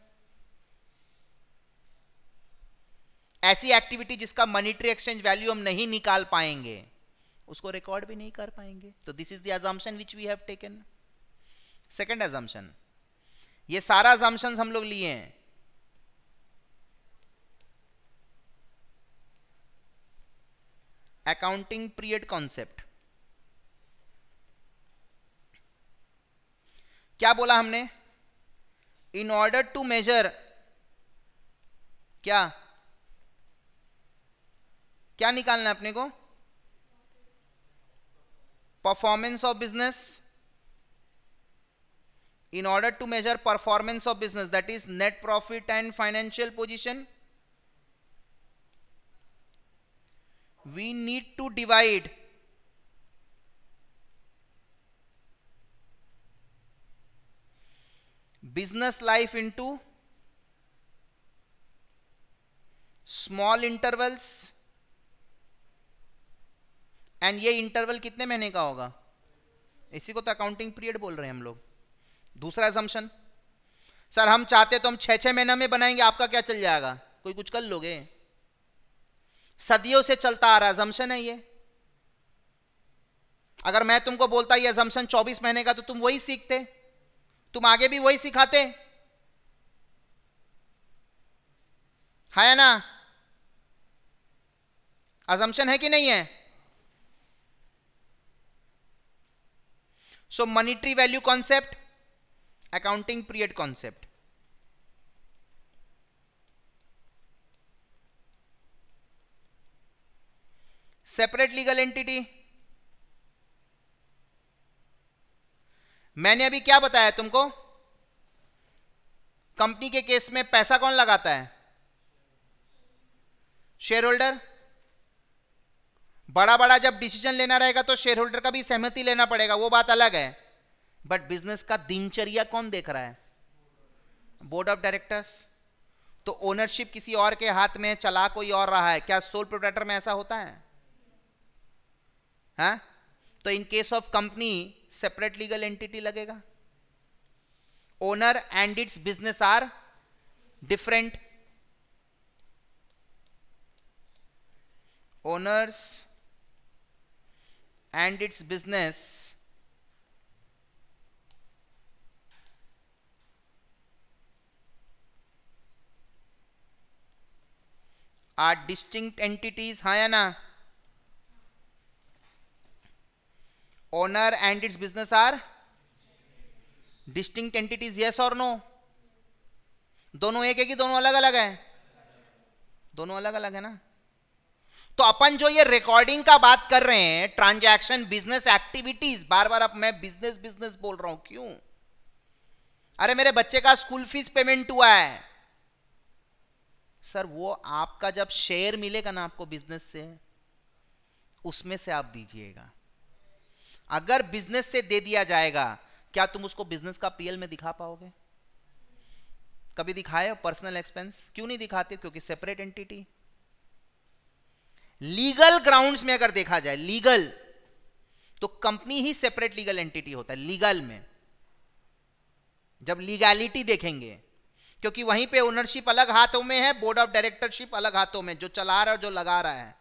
ऐसी एक्टिविटी जिसका मॉनिटरी एक्सचेंज वैल्यू हम नहीं निकाल पाएंगे उसको रिकॉर्ड भी नहीं कर पाएंगे तो this is the assumption which we have taken second assumption ये सारा जम्शन हम लोग लिए हैं अकाउंटिंग पीरियड कॉन्सेप्ट क्या बोला हमने इन ऑर्डर टू मेजर क्या क्या निकालना है अपने को performance of business in order to measure performance of business that is net profit and financial position we need to divide business life into small intervals and ये interval कितने महीने का होगा इसी को तो accounting period बोल रहे हैं हम लोग दूसरा एजम्पन सर हम चाहते तो हम छः छः महीने में बनाएंगे आपका क्या चल जाएगा कोई कुछ कर लोगे सदियों से चलता आ रहा एजम्पन है ये अगर मैं तुमको बोलता ये एजम्पन 24 महीने का तो तुम वही सीखते तुम आगे भी वही सिखाते है ना अजम्पन है कि नहीं है so monetary value concept accounting period concept separate legal entity मैंने अभी क्या बताया तुमको कंपनी के केस में पैसा कौन लगाता है शेयर होल्डर बड़ा बड़ा जब डिसीजन लेना रहेगा तो शेयर होल्डर का भी सहमति लेना पड़ेगा वो बात अलग है बट बिजनेस का दिनचर्या कौन देख रहा है बोर्ड ऑफ डायरेक्टर्स तो ओनरशिप किसी और के हाथ में चला कोई और रहा है क्या सोल प्रोडक्टर में ऐसा होता है हा? तो in case of company separate legal entity लगेगा owner and its business are different owners and its business are distinct entities हा या ना owner and its business are distinct entities yes और नो दोनों एक है कि दोनों अलग अलग है दोनों अलग अलग है ना तो अपन जो ये रिकॉर्डिंग का बात कर रहे हैं ट्रांजैक्शन बिजनेस एक्टिविटीज बार बार अब मैं बिजनेस बिजनेस बोल रहा हूं क्यों अरे मेरे बच्चे का स्कूल फीस पेमेंट हुआ है सर वो आपका जब शेयर मिलेगा ना आपको बिजनेस से उसमें से आप दीजिएगा अगर बिजनेस से दे दिया जाएगा क्या तुम उसको बिजनेस का पीएल में दिखा पाओगे कभी दिखाए पर्सनल एक्सपेंस क्यों नहीं दिखाते क्योंकि सेपरेट एंटिटी लीगल ग्राउंड्स में अगर देखा जाए लीगल तो कंपनी ही सेपरेट लीगल एंटिटी होता है लीगल में जब लीगैलिटी देखेंगे क्योंकि वहीं पे ओनरशिप अलग हाथों में है बोर्ड ऑफ डायरेक्टरशिप अलग हाथों में जो चला रहा है जो लगा रहा है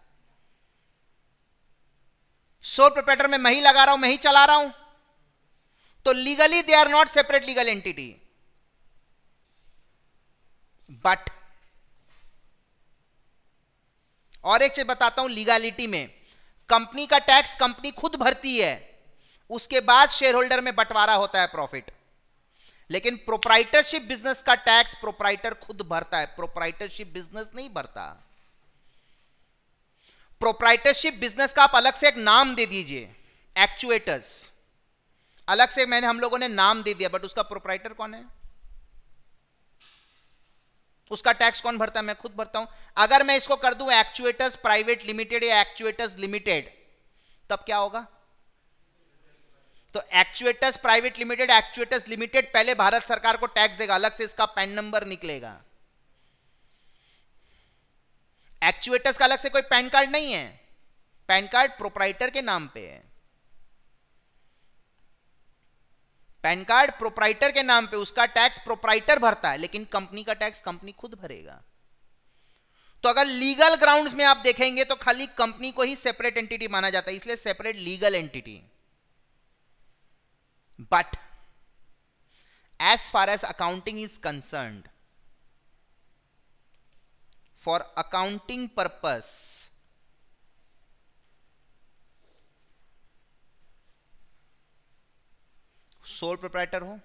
सोल प्रोपरेटर में मैं ही लगा रहा हूं मैं ही चला रहा हूं तो legally they are not separate legal entity but और एक चीज बताता हूं लीगलिटी में कंपनी का टैक्स कंपनी खुद भरती है उसके बाद शेयर होल्डर में बंटवारा होता है प्रॉफिट लेकिन प्रोपराइटरशिप बिजनेस का टैक्स प्रोपराइटर खुद भरता है प्रोपराइटरशिप बिजनेस नहीं भरता प्रोपराइटरशिप बिजनेस का आप अलग से एक नाम दे दीजिए एक्चुएटर्स अलग से मैंने हम लोगों ने नाम दे दिया बट उसका प्रोपराइटर कौन है उसका टैक्स कौन भरता है मैं खुद भरता हूं अगर मैं इसको कर दूं एक्चुएटर्स प्राइवेट लिमिटेड या एक्चुएटर्स लिमिटेड तब क्या होगा तो actuators private limited actuators limited पहले भारत सरकार को टैक्स देगा अलग से इसका पैन नंबर निकलेगा एक्चुएटस का अलग से कोई पैन कार्ड नहीं है पैन कार्ड प्रोपराइटर के नाम पे है पैन कार्ड प्रोपराइटर के नाम पे उसका टैक्स प्रोपराइटर भरता है लेकिन कंपनी का टैक्स कंपनी खुद भरेगा तो अगर लीगल ग्राउंड्स में आप देखेंगे तो खाली कंपनी को ही सेपरेट एंटिटी माना जाता है इसलिए separate legal entity but as far as accounting is concerned for accounting purpose sole proprietor हो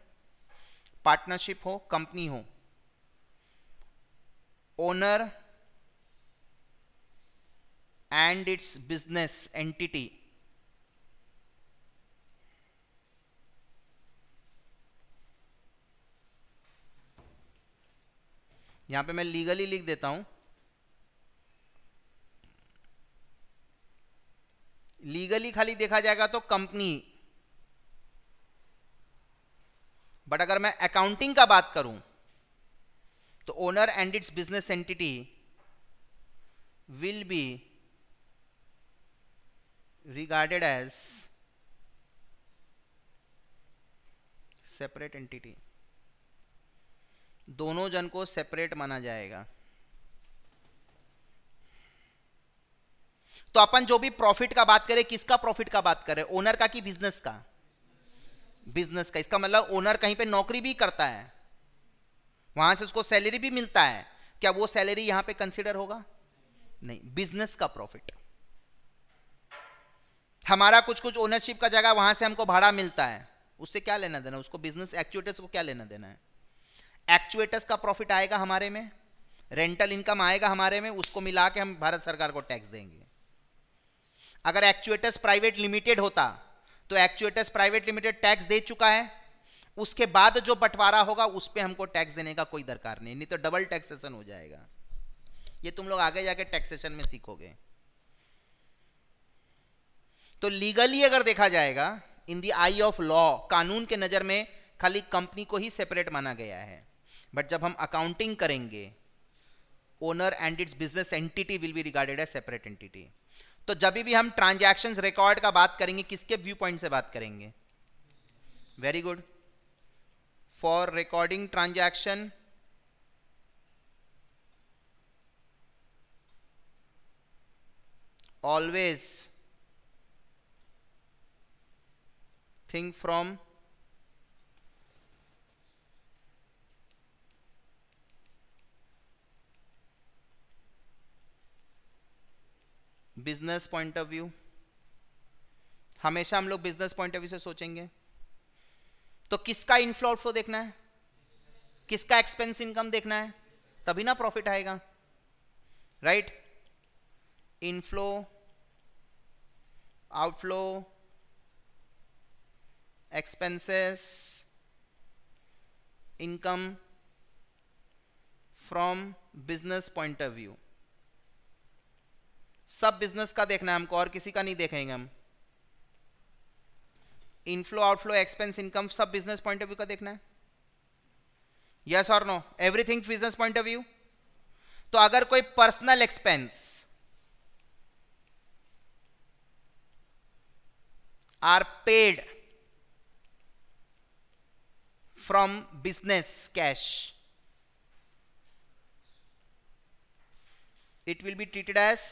पार्टनरशिप हो कंपनी हो owner and its business entity यहां पे मैं लीगली लिख देता हूं लीगली खाली देखा जाएगा तो कंपनी बट अगर मैं अकाउंटिंग का बात करूं तो owner and its business entity will be regarded as separate entity दोनों जन को सेपरेट माना जाएगा तो अपन जो भी प्रॉफिट का बात करें किसका प्रॉफिट का बात करें ओनर का कि बिजनेस का बिजनेस का इसका मतलब ओनर कहीं पे नौकरी भी करता है वहां से उसको सैलरी भी मिलता है क्या वो सैलरी यहां पे कंसिडर होगा नहीं बिजनेस का प्रॉफिट हमारा कुछ कुछ ओनरशिप का जगह वहां से हमको भाड़ा मिलता है उससे क्या लेना देना उसको बिजनेस एक्टिविटीज को क्या लेना देना है एक्चुएटर्स का प्रॉफिट आएगा हमारे में रेंटल इनकम आएगा हमारे में उसको मिला के हम भारत सरकार को टैक्स देंगे अगर एक्चुएटर्स प्राइवेट लिमिटेड होता तो एक्चुएटर्स प्राइवेट लिमिटेड टैक्स दे चुका है उसके बाद जो बंटवारा होगा उस पर हमको टैक्स देने का कोई दरकार नहीं नहीं तो डबल टैक्सेशन हो जाएगा ये तुम लोग आगे जाके टैक्सेशन में सीखोगे तो लीगली अगर देखा जाएगा इन दी आई ऑफ लॉ कानून के नजर में खाली कंपनी को ही सेपरेट माना गया है बट जब हम अकाउंटिंग करेंगे owner and its business entity will be regarded as separate entity तो जब भी हम ट्रांजैक्शंस रिकॉर्ड का बात करेंगे किसके व्यू पॉइंट से बात करेंगे very good for recording transaction always think from business point of view हमेशा हम लोग बिजनेस पॉइंट ऑफ व्यू से सोचेंगे तो किसका इनफ्लो आउटफ्लो देखना है किसका एक्सपेंस इनकम देखना है तभी ना प्रॉफिट आएगा right inflow outflow expenses income from business point of view सब बिजनेस का देखना है हमको और किसी का नहीं देखेंगे हम इनफ्लो आउटफ्लो एक्सपेंस इनकम सब बिजनेस पॉइंट ऑफ व्यू का देखना है यस और no everything business point of view तो अगर कोई personal expense are paid from business cash it will be treated as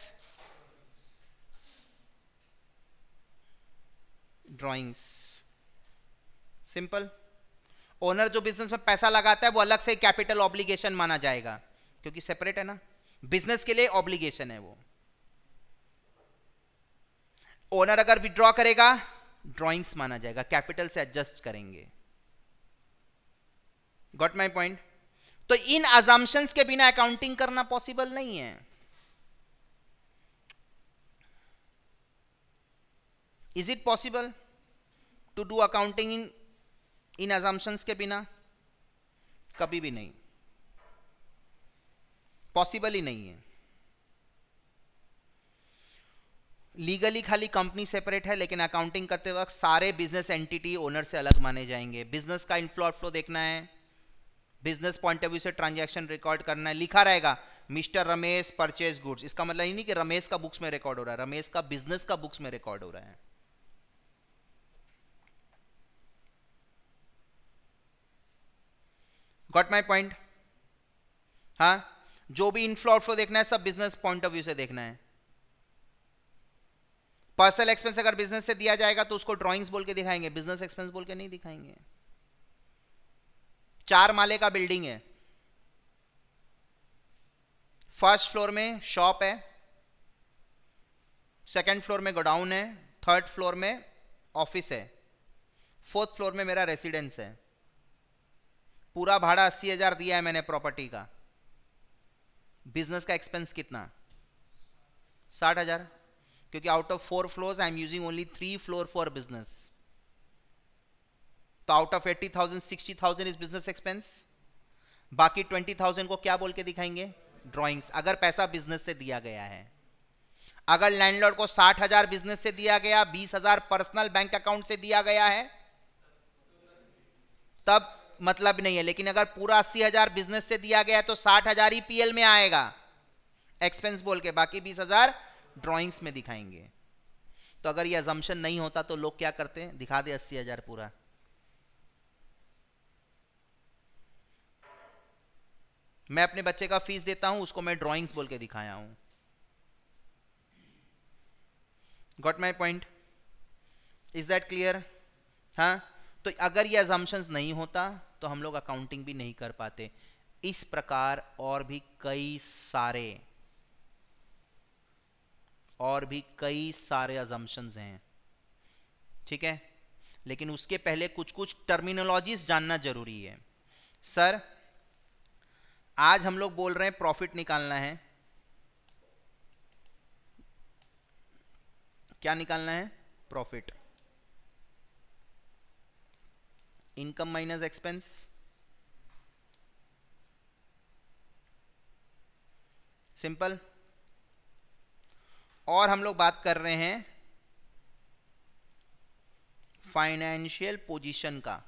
drawings simple owner जो बिजनेस में पैसा लगाता है वो अलग से कैपिटल ऑब्लिगेशन माना जाएगा क्योंकि सेपरेट है ना बिजनेस के लिए ऑब्लिगेशन है वो ओनर अगर विड्रॉ करेगा ड्राइंग्स माना जाएगा कैपिटल से एडजस्ट करेंगे गॉट माई पॉइंट तो इन अजम्पन्स के बिना अकाउंटिंग करना पॉसिबल नहीं है is it possible to do accounting in in assumptions के बिना कभी भी नहीं पॉसिबल ही नहीं है लीगली खाली कंपनी सेपरेट है लेकिन अकाउंटिंग करते वक्त सारे बिजनेस एंटिटी ओनर से अलग माने जाएंगे बिजनेस का इनफ्लो आउटफ्लो देखना है बिजनेस पॉइंट ऑफ व्यू से ट्रांजैक्शन रिकॉर्ड करना है लिखा रहेगा मिस्टर रमेश परचेज गुड्स इसका मतलब ये नहीं कि रमेश का बुक्स में रिकॉर्ड हो रहा है रमेश का बिजनेस का बुक्स में रिकॉर्ड हो रहा है गॉट माई पॉइंट हाँ जो भी इनफ्लो आउटफ्लो देखना है सब बिजनेस पॉइंट ऑफ व्यू से देखना है पर्सनल एक्सपेंस अगर बिजनेस से दिया जाएगा तो उसको ड्रॉइंग्स बोल के दिखाएंगे बिजनेस एक्सपेंस बोल के नहीं दिखाएंगे चार माले का बिल्डिंग है फर्स्ट फ्लोर में शॉप है सेकेंड फ्लोर में गोडाउन है थर्ड फ्लोर में ऑफिस है फोर्थ फ्लोर में मेरा रेसिडेंस है पूरा भाड़ा अस्सी हज़ार दिया है मैंने प्रॉपर्टी का बिजनेस का एक्सपेंस कितना साठ हज़ार क्योंकि out of four floors I am using only three floor for business तो out of eighty thousand sixty thousand is business expense बाकी ट्वेंटी थाउजेंड को क्या बोल के दिखाएंगे ड्रॉइंग्स अगर पैसा बिजनेस से दिया गया है अगर लैंडलॉर्ड को साठ हजार बिजनेस से दिया गया बीस हजार पर्सनल बैंक अकाउंट से दिया गया है तब मतलब नहीं है लेकिन अगर पूरा अस्सी हजार बिजनेस से दिया गया तो साठ हजार ही e पीएल में आएगा एक्सपेंस बोल के बाकी बीस हजार ड्रॉइंग्स में दिखाएंगे तो अगर ये अजम्पन नहीं होता तो लोग क्या करते हैं दिखा दे अस्सी हजार पूरा मैं अपने बच्चे का फीस देता हूं उसको मैं ड्रॉइंग्स बोल के दिखाया हूं got my point is that clear हाँ तो अगर ये एजम्पन्स नहीं होता तो हम लोग अकाउंटिंग भी नहीं कर पाते इस प्रकार और भी कई सारे और भी कई सारे एजम्पन्स हैं ठीक है लेकिन उसके पहले कुछ कुछ टर्मिनोलॉजीज जानना जरूरी है सर आज हम लोग बोल रहे हैं प्रॉफिट निकालना है क्या निकालना है profit income minus expense simple और हम लोग बात कर रहे हैं फाइनेंशियल पोजीशन का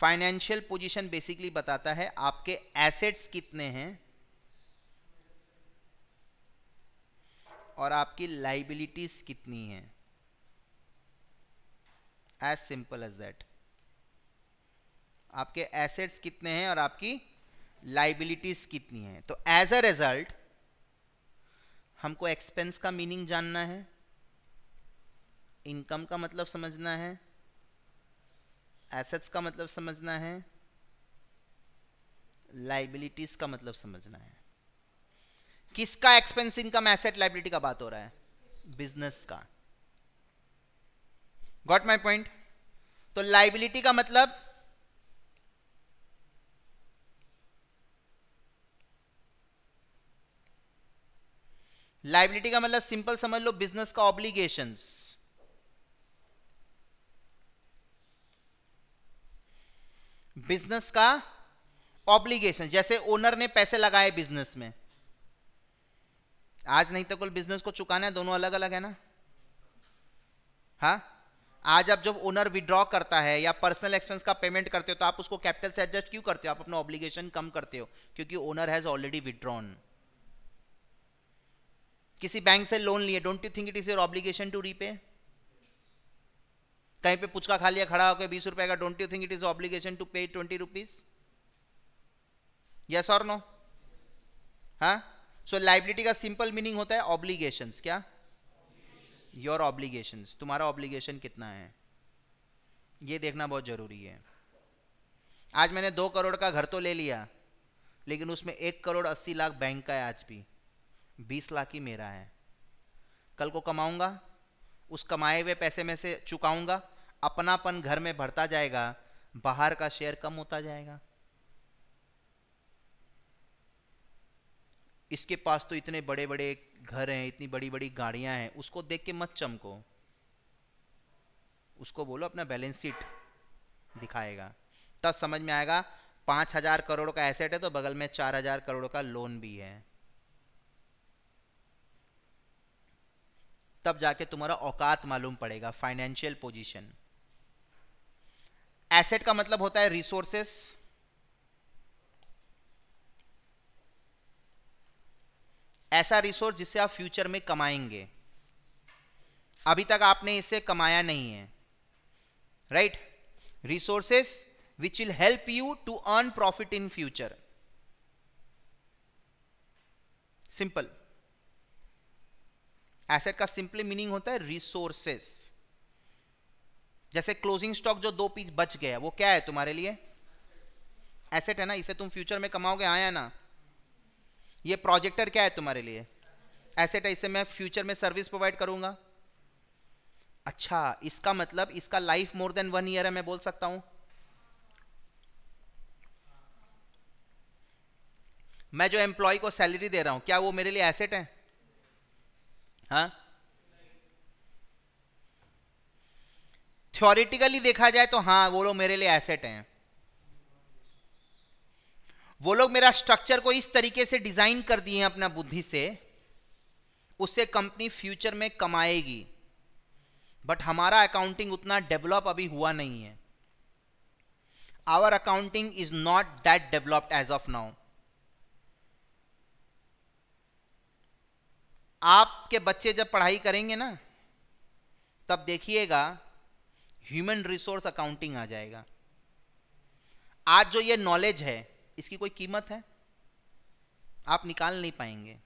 फाइनेंशियल पोजीशन बेसिकली बताता है आपके एसेट्स कितने हैं और आपकी लाइबिलिटीज कितनी हैं एज सिंपल एज दैट आपके एसेट्स कितने हैं और आपकी लाइबिलिटीज कितनी है तो एज अ रिजल्ट हमको एक्सपेंस का मीनिंग जानना है इनकम का मतलब समझना है एसेट्स का मतलब समझना है लाइबिलिटीज का मतलब समझना है किसका एक्सपेंस इनकम एसेट लाइबिलिटी का बात हो रहा है बिजनेस का गॉट माई पॉइंट तो लाइबिलिटी का मतलब लाइबिलिटी का मतलब सिंपल समझ लो बिजनेस का ऑब्लिगेशंस बिजनेस का ऑब्लिगेशन जैसे ओनर ने पैसे लगाए बिजनेस में आज नहीं तो कुल बिजनेस को चुकाना है दोनों अलग अलग है ना हाँ आज आप जब ओनर विड्रॉ करता है या पर्सनल एक्सपेंस का पेमेंट करते हो तो आप उसको कैपिटल से एडजस्ट क्यों करते हो आप अपना ऑब्लिगेशन कम करते हो क्योंकि ओनर हैज ऑलरेडी विड्रॉन किसी बैंक से लोन लिए don't you think it is your obligation to repay कहीं पे पुचका खा लिया खड़ा होकर बीस रुपए का don't you think it is obligation to pay twenty rupees yes और नो हा सो लाइबिलिटी का सिंपल मीनिंग होता है ऑब्लिगेशन क्या योर ऑब्लिगेशंस तुम्हारा ऑब्लिगेशन कितना है ये देखना बहुत ज़रूरी है आज मैंने दो करोड़ का घर तो ले लिया लेकिन उसमें एक करोड़ अस्सी लाख बैंक का है आज भी बीस लाख ही मेरा है कल को कमाऊंगा उस कमाए हुए पैसे में से चुकाऊंगा अपनापन घर में भरता जाएगा बाहर का शेयर कम होता जाएगा इसके पास तो इतने बड़े बड़े घर हैं इतनी बड़ी बड़ी गाड़ियां हैं उसको देख के मत चमको उसको बोलो अपना बैलेंस शीट दिखाएगा तब समझ में आएगा पांच हजार करोड़ का एसेट है तो बगल में चार हजार करोड़ का लोन भी है तब जाके तुम्हारा औकात मालूम पड़ेगा फाइनेंशियल पोजीशन एसेट का मतलब होता है रिसोर्सेस ऐसा रिसोर्स जिससे आप फ्यूचर में कमाएंगे अभी तक आपने इसे कमाया नहीं है right resources which will help you to earn profit in future simple asset का सिंपली मीनिंग होता है रिसोर्सेस जैसे क्लोजिंग स्टॉक जो दो पीस बच गया वो क्या है तुम्हारे लिए एसेट है ना इसे तुम फ्यूचर में कमाओगे आया ना ये प्रोजेक्टर क्या है तुम्हारे लिए एसेट है इसे मैं फ्यूचर में सर्विस प्रोवाइड करूंगा अच्छा इसका मतलब इसका life more than one year है मैं बोल सकता हूं मैं जो एम्प्लॉय को सैलरी दे रहा हूं क्या वो मेरे लिए एसेट है हा? थ्योरिटिकली देखा जाए तो हाँ वो लोग मेरे लिए एसेट हैं वो लोग मेरा स्ट्रक्चर को इस तरीके से डिजाइन कर दिए हैं अपना बुद्धि से उससे कंपनी फ्यूचर में कमाएगी बट हमारा अकाउंटिंग उतना डेवलप अभी हुआ नहीं है our accounting is not that developed as of now आपके बच्चे जब पढ़ाई करेंगे ना तब देखिएगा ह्यूमन रिसोर्स अकाउंटिंग आ जाएगा आज जो ये नॉलेज है इसकी कोई कीमत है आप निकाल नहीं पाएंगे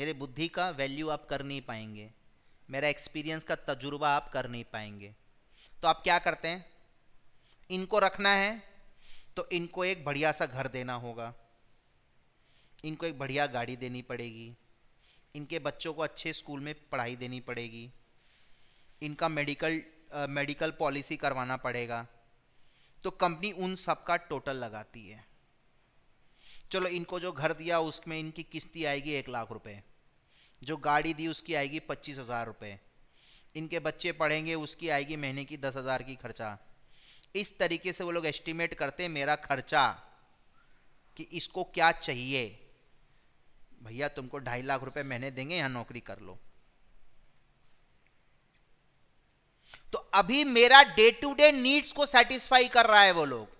मेरे बुद्धि का वैल्यू आप कर नहीं पाएंगे मेरा एक्सपीरियंस का तजुर्बा आप कर नहीं पाएंगे तो आप क्या करते हैं इनको रखना है तो इनको एक बढ़िया सा घर देना होगा इनको एक बढ़िया गाड़ी देनी पड़ेगी इनके बच्चों को अच्छे स्कूल में पढ़ाई देनी पड़ेगी इनका मेडिकल मेडिकल पॉलिसी करवाना पड़ेगा तो कंपनी उन सब का टोटल लगाती है चलो इनको जो घर दिया उसमें इनकी किस्ती आएगी एक लाख रुपए जो गाड़ी दी उसकी आएगी पच्चीस हज़ार रुपये इनके बच्चे पढ़ेंगे उसकी आएगी महीने की दस हज़ार की खर्चा इस तरीके से वो लोग एस्टिमेट करते हैं मेरा खर्चा कि इसको क्या चाहिए भैया तुमको ढाई लाख रुपए महीने देंगे यहाँ नौकरी कर लो तो अभी मेरा डे टू डे नीड्स को सेटिस्फाई कर रहा है वो लोग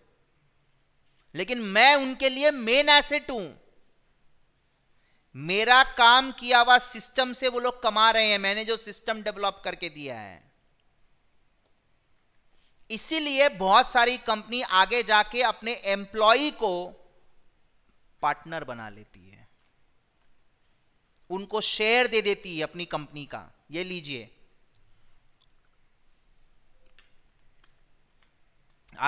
लेकिन मैं उनके लिए मेन एसेट हूं मेरा काम किया हुआ सिस्टम से वो लोग कमा रहे हैं मैंने जो सिस्टम डेवलप करके दिया है इसीलिए बहुत सारी कंपनी आगे जाके अपने एम्प्लॉ को पार्टनर बना लेती है उनको शेयर दे देती है अपनी कंपनी का ये लीजिए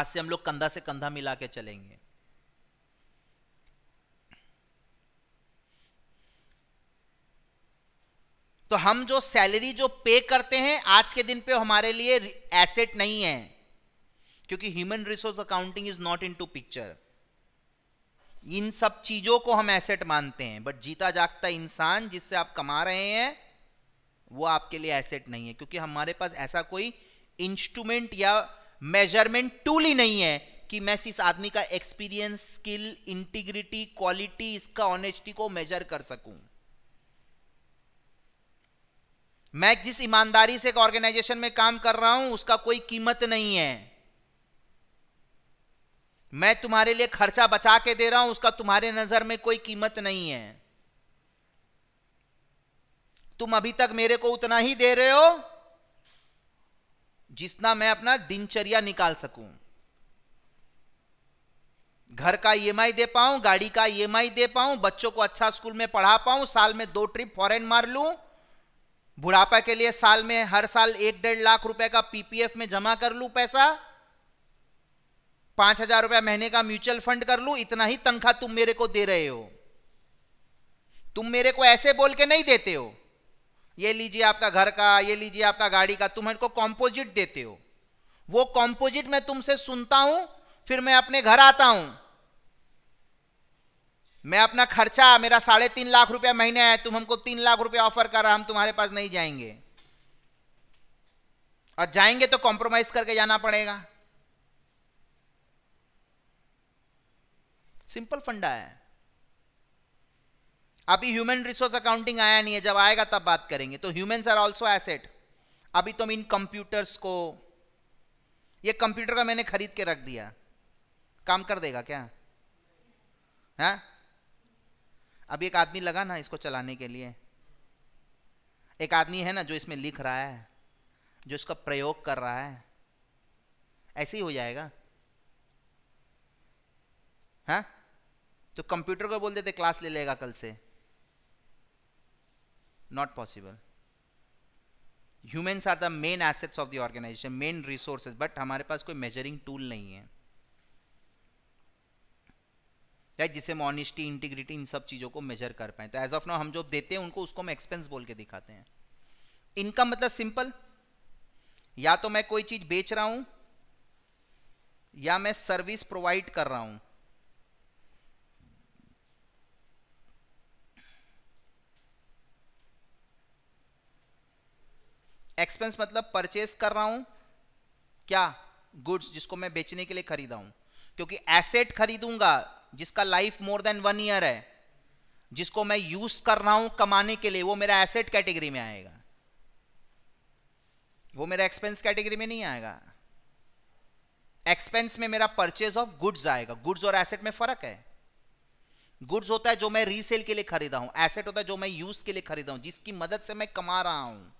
आज से हम लोग कंधा से कंधा मिला के चलेंगे तो हम जो सैलरी जो पे करते हैं आज के दिन पे हमारे लिए एसेट नहीं है क्योंकि human resource accounting is not into picture इन सब चीजों को हम एसेट मानते हैं बट जीता जागता इंसान जिससे आप कमा रहे हैं वो आपके लिए एसेट नहीं है क्योंकि हमारे पास ऐसा कोई इंस्ट्रूमेंट या मेजरमेंट टूल ही नहीं है कि मैं इस आदमी का एक्सपीरियंस स्किल इंटीग्रिटी क्वालिटी इसका ऑनेस्टी को मेजर कर सकूं मैं जिस ईमानदारी से एक ऑर्गेनाइजेशन में काम कर रहा हूं उसका कोई कीमत नहीं है मैं तुम्हारे लिए खर्चा बचा के दे रहा हूं उसका तुम्हारे नजर में कोई कीमत नहीं है तुम अभी तक मेरे को उतना ही दे रहे हो जितना मैं अपना दिनचर्या निकाल सकूं घर का ईएमआई e दे पाऊं गाड़ी का ईएमआई e दे पाऊं बच्चों को अच्छा स्कूल में पढ़ा पाऊं साल में दो ट्रिप फॉरेन मार लूं बुढ़ापा के लिए साल में हर साल एक डेढ़ लाख रुपए का पीपीएफ में जमा कर लू पैसा पांच हजार रुपया महीने का म्यूचुअल फंड कर लू इतना ही तनख्वाह तुम मेरे को दे रहे हो तुम मेरे को ऐसे बोल के नहीं देते हो ये लीजिए आपका घर का ये लीजिए आपका गाड़ी का तुम मेरे को कॉम्पोजिट देते हो वो कॉम्पोजिट मैं तुमसे सुनता हूं फिर मैं अपने घर आता हूं मैं अपना खर्चा मेरा साढ़े तीन लाख रुपया महीने है तुम हमको तीन लाख रुपया ऑफर कर रहा हम तुम्हारे पास नहीं जाएंगे और जाएंगे तो कॉम्प्रोमाइज करके जाना पड़ेगा सिंपल फंडा है अभी ह्यूमन रिसोर्स अकाउंटिंग आया नहीं है जब आएगा तब बात करेंगे तो ह्यूमन आर ऑल्सो एसेट अभी तुम तो इन कंप्यूटर्स को ये कंप्यूटर का मैंने खरीद के रख दिया काम कर देगा क्या है हाँ? अभी एक आदमी लगा ना इसको चलाने के लिए एक आदमी है ना जो इसमें लिख रहा है जो इसका प्रयोग कर रहा है ऐसे ही हो जाएगा हाँ तो कंप्यूटर को बोल देते क्लास ले लेगा कल से not possible humans are the main assets of the organisation main resources but हमारे पास कोई मेजरिंग टूल नहीं है या जिसे हम ऑनिस्टी इंटीग्रिटी इन सब चीज़ों को मेजर कर पाए तो एज ऑफ नाउ हम जो देते हैं उनको उसको हम एक्सपेंस बोल के दिखाते हैं इनकम मतलब सिंपल या तो मैं कोई चीज़ बेच रहा हूं या मैं सर्विस प्रोवाइड कर रहा हूं एक्सपेंस मतलब परचेस कर रहा हूं क्या गुड्स जिसको मैं बेचने के लिए खरीदा हूं क्योंकि एसेट खरीदूंगा जिसका life more than one year है जिसको मैं यूज कर रहा हूं कमाने के लिए वो मेरा एसेट कैटेगरी में आएगा वो मेरा एक्सपेंस कैटेगरी में नहीं आएगा एक्सपेंस में मेरा परचेज ऑफ गुड्स आएगा गुड्स और एसेट में फर्क है गुड्स होता है जो मैं रीसेल के लिए खरीदा हूं एसेट होता है जो मैं यूज के लिए खरीदा हूं जिसकी मदद से मैं कमा रहा हूं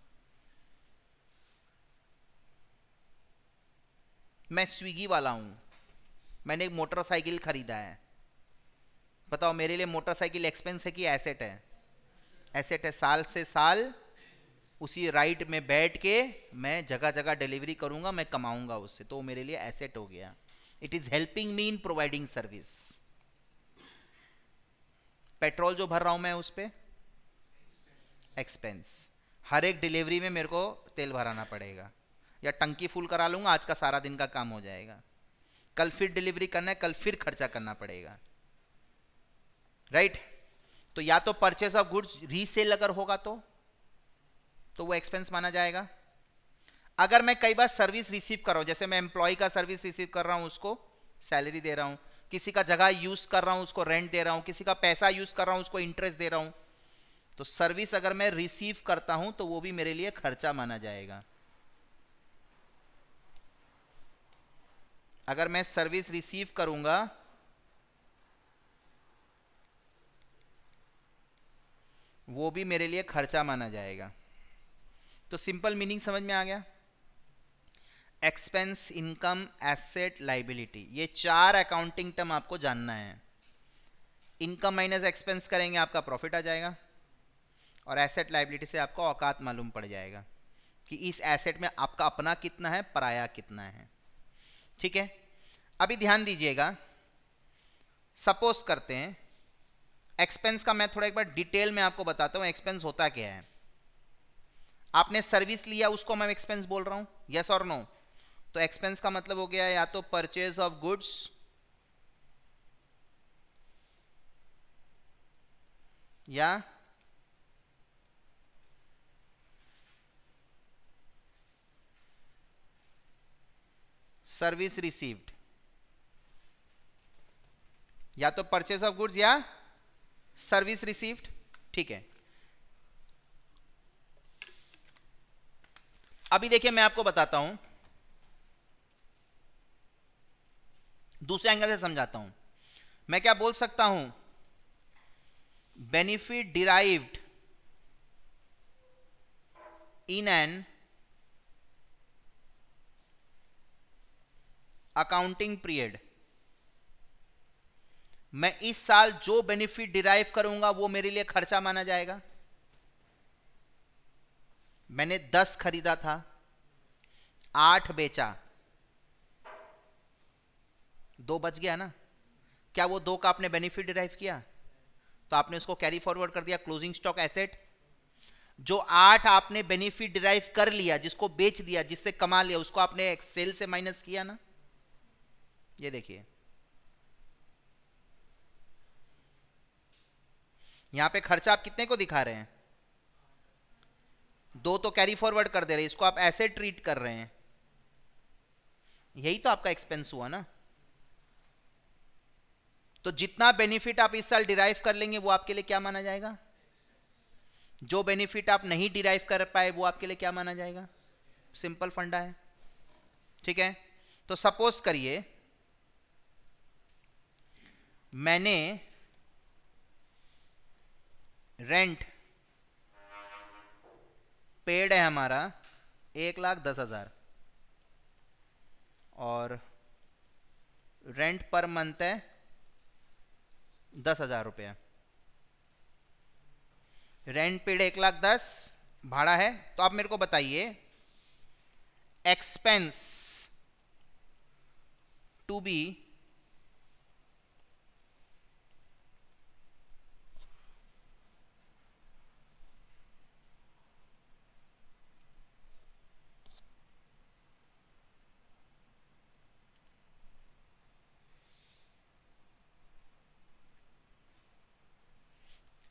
मैं स्विगी वाला हूं मैंने एक मोटरसाइकिल खरीदा है बताओ मेरे लिए मोटरसाइकिल एक्सपेंस है कि एसेट है एसेट है साल से साल उसी राइट में बैठ के मैं जगह जगह डिलीवरी करूंगा मैं कमाऊंगा उससे तो मेरे लिए एसेट हो गया it is helping me in providing service petrol जो भर रहा हूं मैं उस पर एक्सपेंस हर एक डिलीवरी में मेरे को तेल भराना पड़ेगा या टंकी फुल करा लूंगा आज का सारा दिन का काम हो जाएगा कल फिर डिलीवरी करना है कल फिर खर्चा करना पड़ेगा राइट right? तो या तो परचेस ऑफ गुड्स रीसेल अगर होगा तो तो वो एक्सपेंस माना जाएगा अगर मैं कई बार सर्विस रिसीव कर रहा हूं जैसे मैं एम्प्लॉय का सर्विस रिसीव कर रहा हूं उसको सैलरी दे रहा हूं किसी का जगह यूज कर रहा हूं उसको रेंट दे रहा हूं किसी का पैसा यूज कर रहा हूं उसको इंटरेस्ट दे रहा हूं तो सर्विस अगर मैं रिसीव करता हूं तो वो भी मेरे लिए खर्चा माना जाएगा अगर मैं सर्विस रिसीव करूंगा वो भी मेरे लिए खर्चा माना जाएगा तो सिंपल मीनिंग समझ में आ गया एक्सपेंस इनकम एसेट लाइबिलिटी ये चार अकाउंटिंग टर्म आपको जानना है इनकम माइनस एक्सपेंस करेंगे आपका प्रॉफिट आ जाएगा और एसेट लाइबिलिटी से आपको औकात मालूम पड़ जाएगा कि इस एसेट में आपका अपना कितना है पराया कितना है ठीक है अभी ध्यान दीजिएगा सपोज करते हैं एक्सपेंस का मैं थोड़ा एक बार डिटेल में आपको बताता हूं एक्सपेंस होता क्या है आपने सर्विस लिया उसको मैं एक्सपेंस बोल रहा हूं यस और नो तो एक्सपेंस का मतलब हो गया या तो परचेज ऑफ गुड्स या सर्विस रिसीव्ड या तो परचेज ऑफ गुड्स या सर्विस रिसीव्ड ठीक है अभी देखिए मैं आपको बताता हूं दूसरे एंगल से समझाता हूं मैं क्या बोल सकता हूं benefit derived in an accounting period मैं इस साल जो बेनिफिट डिराइव करूंगा वो मेरे लिए खर्चा माना जाएगा मैंने दस खरीदा था आठ बेचा दो बच गया ना क्या वो दो का आपने बेनिफिट डिराइव किया तो आपने उसको कैरी फॉरवर्ड कर दिया क्लोजिंग स्टॉक एसेट जो आठ आपने बेनिफिट डिराइव कर लिया जिसको बेच दिया जिससे कमा लिया उसको आपने एक्सेल से माइनस किया ना ये देखिए यहां पे खर्चा आप कितने को दिखा रहे हैं दो तो कैरी फॉरवर्ड कर दे रहे इसको आप ऐसे ट्रीट कर रहे हैं यही तो आपका एक्सपेंस हुआ ना तो जितना बेनिफिट आप इस साल डिराइव कर लेंगे वो आपके लिए क्या माना जाएगा जो बेनिफिट आप नहीं डिराइव कर पाए वो आपके लिए क्या माना जाएगा सिंपल फंडा है ठीक है तो सपोज करिए मैंने रेंट पेड है हमारा एक लाख दस हज़ार और रेंट पर मंथ है दस हज़ार रुपया रेंट पेड एक लाख दस भाड़ा है तो आप मेरे को बताइए expense to be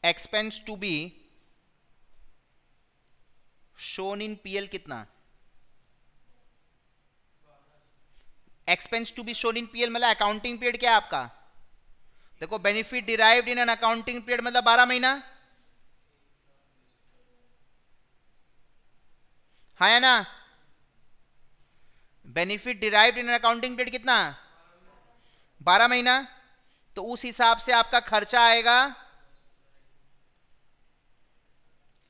expense to be shown in PL कितना expense to be shown in PL मतलब अकाउंटिंग पीरियड क्या है आपका देखो benefit derive in an accounting period मतलब 12 महीना हाँ है ना benefit derive in an accounting period कितना 12 महीना तो उस हिसाब से आपका खर्चा आएगा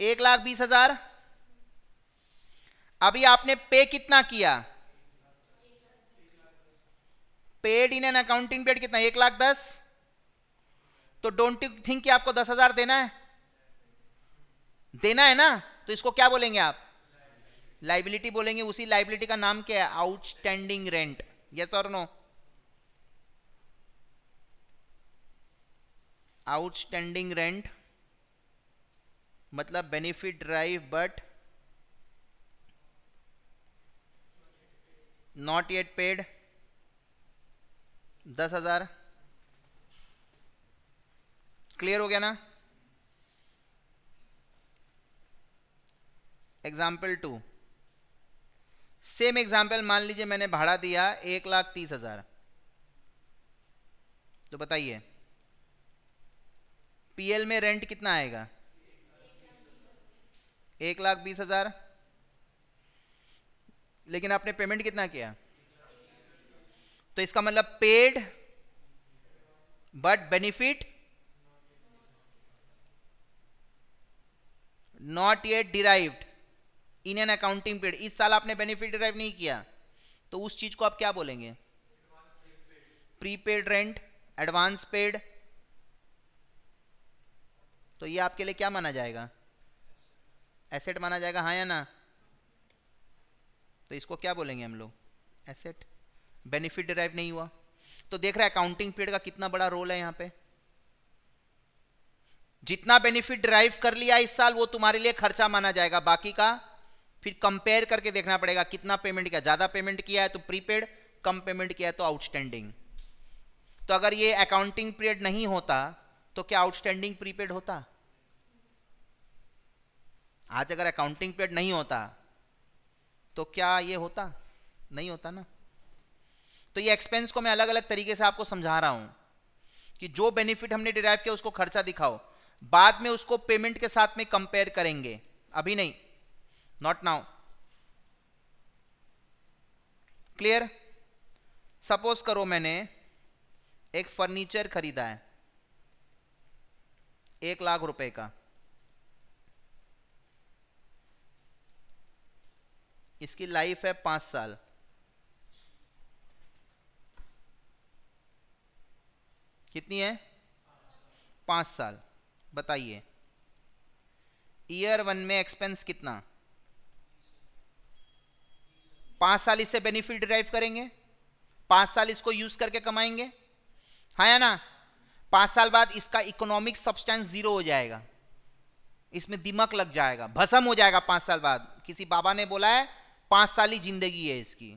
एक लाख बीस हजार अभी आपने पे कितना किया paid in an accounting paid कितना एक लाख दस तो डोंट यू थिंक कि आपको दस हजार देना है देना है ना तो इसको क्या बोलेंगे आप लाइबिलिटी बोलेंगे उसी लाइबिलिटी का नाम क्या है आउटस्टैंडिंग रेंट यस और नो आउटस्टैंडिंग रेंट मतलब benefit derive but not yet paid दस हजार क्लियर हो गया ना एग्जाम्पल टू सेम एग्जाम्पल मान लीजिए मैंने भाड़ा दिया एक लाख तीस हजार तो बताइए पीएल में रेंट कितना आएगा एक लाख बीस हजार लेकिन आपने पेमेंट कितना किया तो इसका मतलब paid but benefit not yet derived in an accounting period इस साल आपने बेनिफिट डिराइव नहीं किया तो उस चीज को आप क्या बोलेंगे प्रीपेड रेंट एडवांस पेड तो ये आपके लिए क्या माना जाएगा एसेट माना जाएगा हाँ या ना तो इसको क्या बोलेंगे हम लोग एसेट बेनिफिट डिराइव नहीं हुआ तो देख रहा है अकाउंटिंग पीरियड का कितना बड़ा रोल है यहां पे जितना बेनिफिट ड्राइव कर लिया इस साल वो तुम्हारे लिए खर्चा माना जाएगा बाकी का फिर कंपेयर करके देखना पड़ेगा कितना पेमेंट किया ज्यादा पेमेंट किया है तो प्रीपेड कम पेमेंट किया है तो आउटस्टैंडिंग तो अगर ये अकाउंटिंग पीरियड नहीं होता तो क्या आउटस्टैंडिंग प्रीपेड होता आज अगर अकाउंटिंग पीरियड नहीं होता तो क्या ये होता नहीं होता ना तो ये एक्सपेंस को मैं अलग अलग तरीके से आपको समझा रहा हूं कि जो बेनिफिट हमने डिराइव किया उसको खर्चा दिखाओ बाद में उसको पेमेंट के साथ में कंपेयर करेंगे अभी नहीं नॉट नाउ क्लियर सपोज करो मैंने एक फर्नीचर खरीदा है एक लाख रुपए का इसकी लाइफ है पांच साल कितनी है पांच साल बताइए ईयर वन में एक्सपेंस कितना पांच साल इससे बेनिफिट ड्राइव करेंगे पांच साल इसको यूज करके कमाएंगे हा या ना पांच साल बाद इसका इकोनॉमिक सब्सटेंस जीरो हो जाएगा इसमें दिमक लग जाएगा भसम हो जाएगा पांच साल बाद किसी बाबा ने बोला है पांच साल ही जिंदगी है इसकी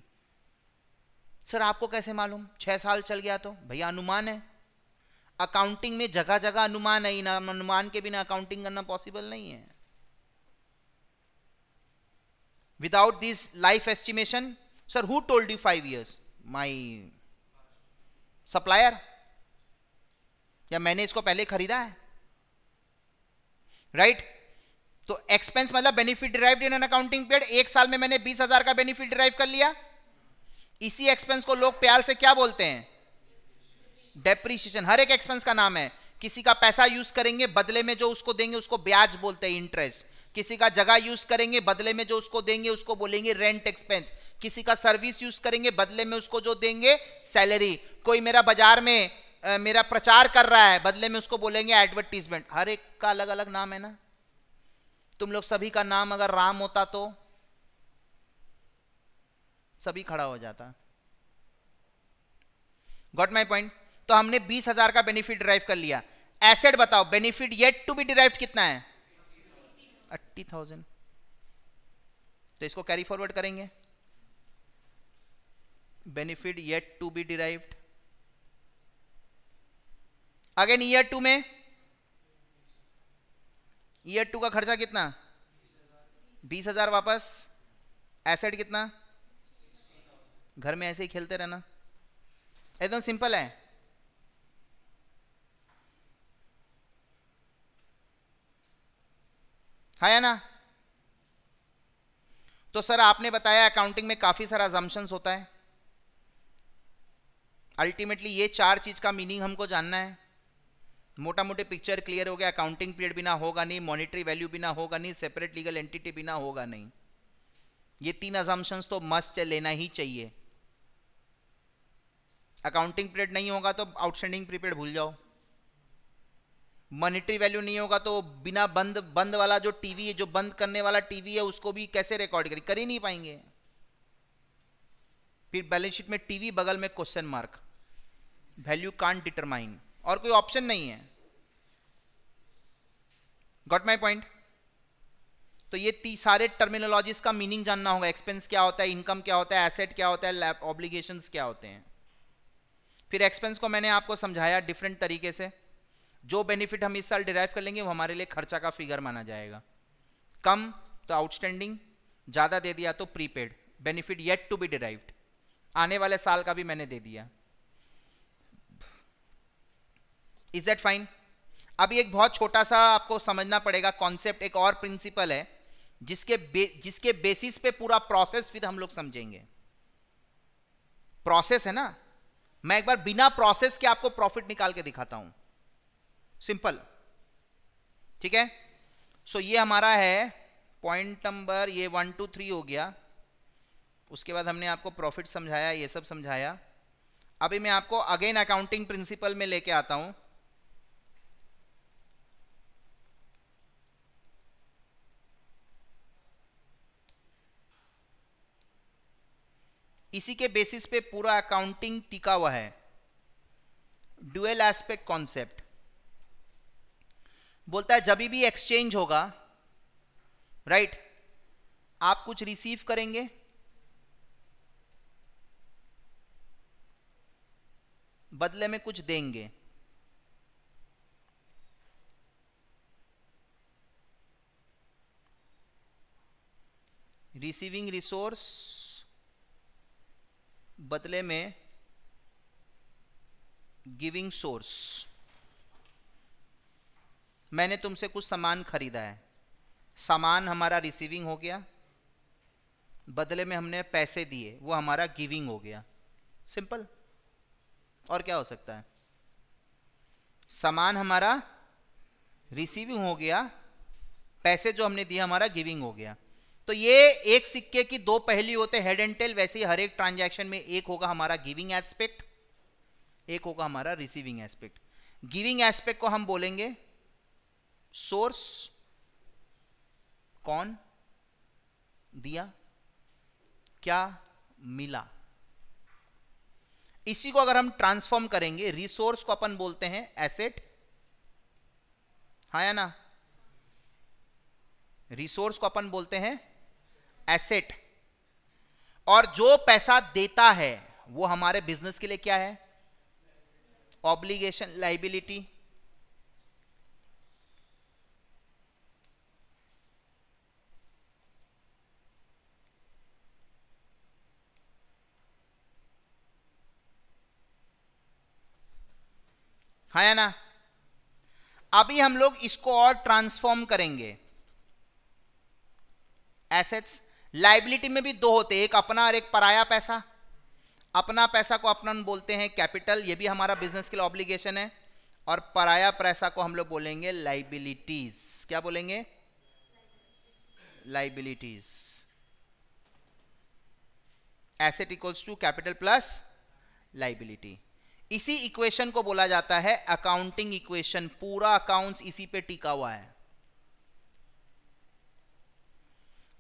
सर आपको कैसे मालूम छह साल चल गया तो भैया अनुमान है अकाउंटिंग में जगह जगह अनुमान है ना अनुमान के बिना अकाउंटिंग करना पॉसिबल नहीं है without this life estimation sir who told you five years my supplier या मैंने इसको पहले खरीदा है राइट right? तो एक्सपेंस मतलब benefit derive in accounting period एक साल में मैंने बीस हजार का बेनिफिट डिराइव कर लिया इसी एक्सपेंस को लोग प्यार से क्या बोलते हैं डेप्रीशिएशन हर एक एक्सपेंस का नाम है किसी का पैसा यूज करेंगे बदले में जो उसको देंगे उसको ब्याज बोलते हैं इंटरेस्ट किसी का जगह यूज करेंगे बदले में जो उसको देंगे उसको बोलेंगे रेंट एक्सपेंस किसी का सर्विस यूज करेंगे बदले में उसको जो देंगे सैलरी कोई मेरा बाजार में आ, मेरा प्रचार कर रहा है बदले में उसको बोलेंगे एडवर्टीजमेंट हर एक का अलग अलग नाम है ना तुम लोग सभी का नाम अगर राम होता तो सभी खड़ा हो जाता गॉट माई पॉइंट तो हमने बीस हजार का बेनिफिट डिराइव कर लिया एसेट बताओ benefit yet to be derive कितना है अट्टी थाउजेंड तो इसको कैरी फॉरवर्ड करेंगे benefit yet to be derived again year two में ईयर टू का खर्चा कितना बीस हजार वापस एसेट कितना घर में ऐसे ही खेलते रहना एकदम सिंपल है हाँ या ना तो सर आपने बताया अकाउंटिंग में काफी सारा जम्शन होता है अल्टीमेटली ये चार चीज का मीनिंग हमको जानना है मोटा मोटे पिक्चर क्लियर हो गया अकाउंटिंग पीरियड बिना होगा नहीं मॉनिटरी वैल्यू बिना होगा नहीं सेपरेट लीगल एंटिटी बिना होगा नहीं ये तीन अजम्पन्स तो मस्ट लेना ही चाहिए अकाउंटिंग पीरियड नहीं होगा तो आउटस्टैंडिंग प्रीपेड भूल जाओ मॉनिटरी वैल्यू नहीं होगा तो बिना बंद बंद वाला जो टीवी है जो बंद करने वाला टीवी है उसको भी कैसे रिकॉर्ड करें कर ही नहीं पाएंगे फिर बैलेंस शीट में टीवी बगल में question mark value can't determine और कोई ऑप्शन नहीं है गॉट माई पॉइंट तो ये ती सारे टर्मिनोलॉजीज का मीनिंग जानना होगा एक्सपेंस क्या होता है इनकम क्या होता है एसेट क्या होता है ऑब्लिगेशन क्या होते हैं फिर एक्सपेंस को मैंने आपको समझाया डिफरेंट तरीके से जो बेनिफिट हम इस साल डिराइव कर लेंगे वो हमारे लिए खर्चा का फिगर माना जाएगा कम तो आउटस्टैंडिंग ज़्यादा दे दिया तो prepaid benefit yet to be derived आने वाले साल का भी मैंने दे दिया इज दैट फाइन अभी एक बहुत छोटा सा आपको समझना पड़ेगा कॉन्सेप्ट एक और प्रिंसिपल है जिसके बे, जिसके बेसिस पे पूरा प्रोसेस फिर हम लोग समझेंगे प्रोसेस है ना मैं एक बार बिना प्रोसेस के आपको प्रॉफिट निकाल के दिखाता हूं सिंपल ठीक है सो so, ये हमारा है पॉइंट नंबर ये वन टू थ्री हो गया उसके बाद हमने आपको प्रॉफिट समझाया ये सब समझाया अभी मैं आपको अगेन अकाउंटिंग प्रिंसिपल में लेके आता हूं इसी के बेसिस पे पूरा अकाउंटिंग टिका हुआ है डुअल एस्पेक्ट कॉन्सेप्ट बोलता है जब भी एक्सचेंज होगा राइट right, आप कुछ रिसीव करेंगे बदले में कुछ देंगे रिसीविंग रिसोर्स बदले में गिविंग सोर्स मैंने तुमसे कुछ सामान खरीदा है सामान हमारा रिसीविंग हो गया बदले में हमने पैसे दिए वो हमारा गिविंग हो गया सिंपल और क्या हो सकता है सामान हमारा रिसीविंग हो गया पैसे जो हमने दिया हमारा गिविंग हो गया तो ये एक सिक्के की दो पहली होते हेड एंड टेल वैसे ही हर एक ट्रांजैक्शन में एक होगा हमारा गिविंग एस्पेक्ट एक होगा हमारा रिसीविंग एस्पेक्ट गिविंग एस्पेक्ट को हम बोलेंगे सोर्स कौन दिया क्या मिला इसी को अगर हम ट्रांसफॉर्म करेंगे रिसोर्स को अपन बोलते हैं एसेट हाया या ना रिसोर्स को अपन बोलते हैं एसेट और जो पैसा देता है वो हमारे बिजनेस के लिए क्या है ऑब्लिगेशन लाइबिलिटी है ना अभी हम लोग इसको और ट्रांसफॉर्म करेंगे एसेट्स लाइबिलिटी में भी दो होते हैं एक अपना और एक पराया पैसा अपना पैसा को अपन बोलते हैं कैपिटल ये भी हमारा बिजनेस के लिए ऑब्लिगेशन है और पराया पैसा को हम लोग बोलेंगे लाइबिलिटीज क्या बोलेंगे liabilities asset equals to capital plus liability इसी इक्वेशन को बोला जाता है अकाउंटिंग इक्वेशन पूरा अकाउंट्स इसी पे टिका हुआ है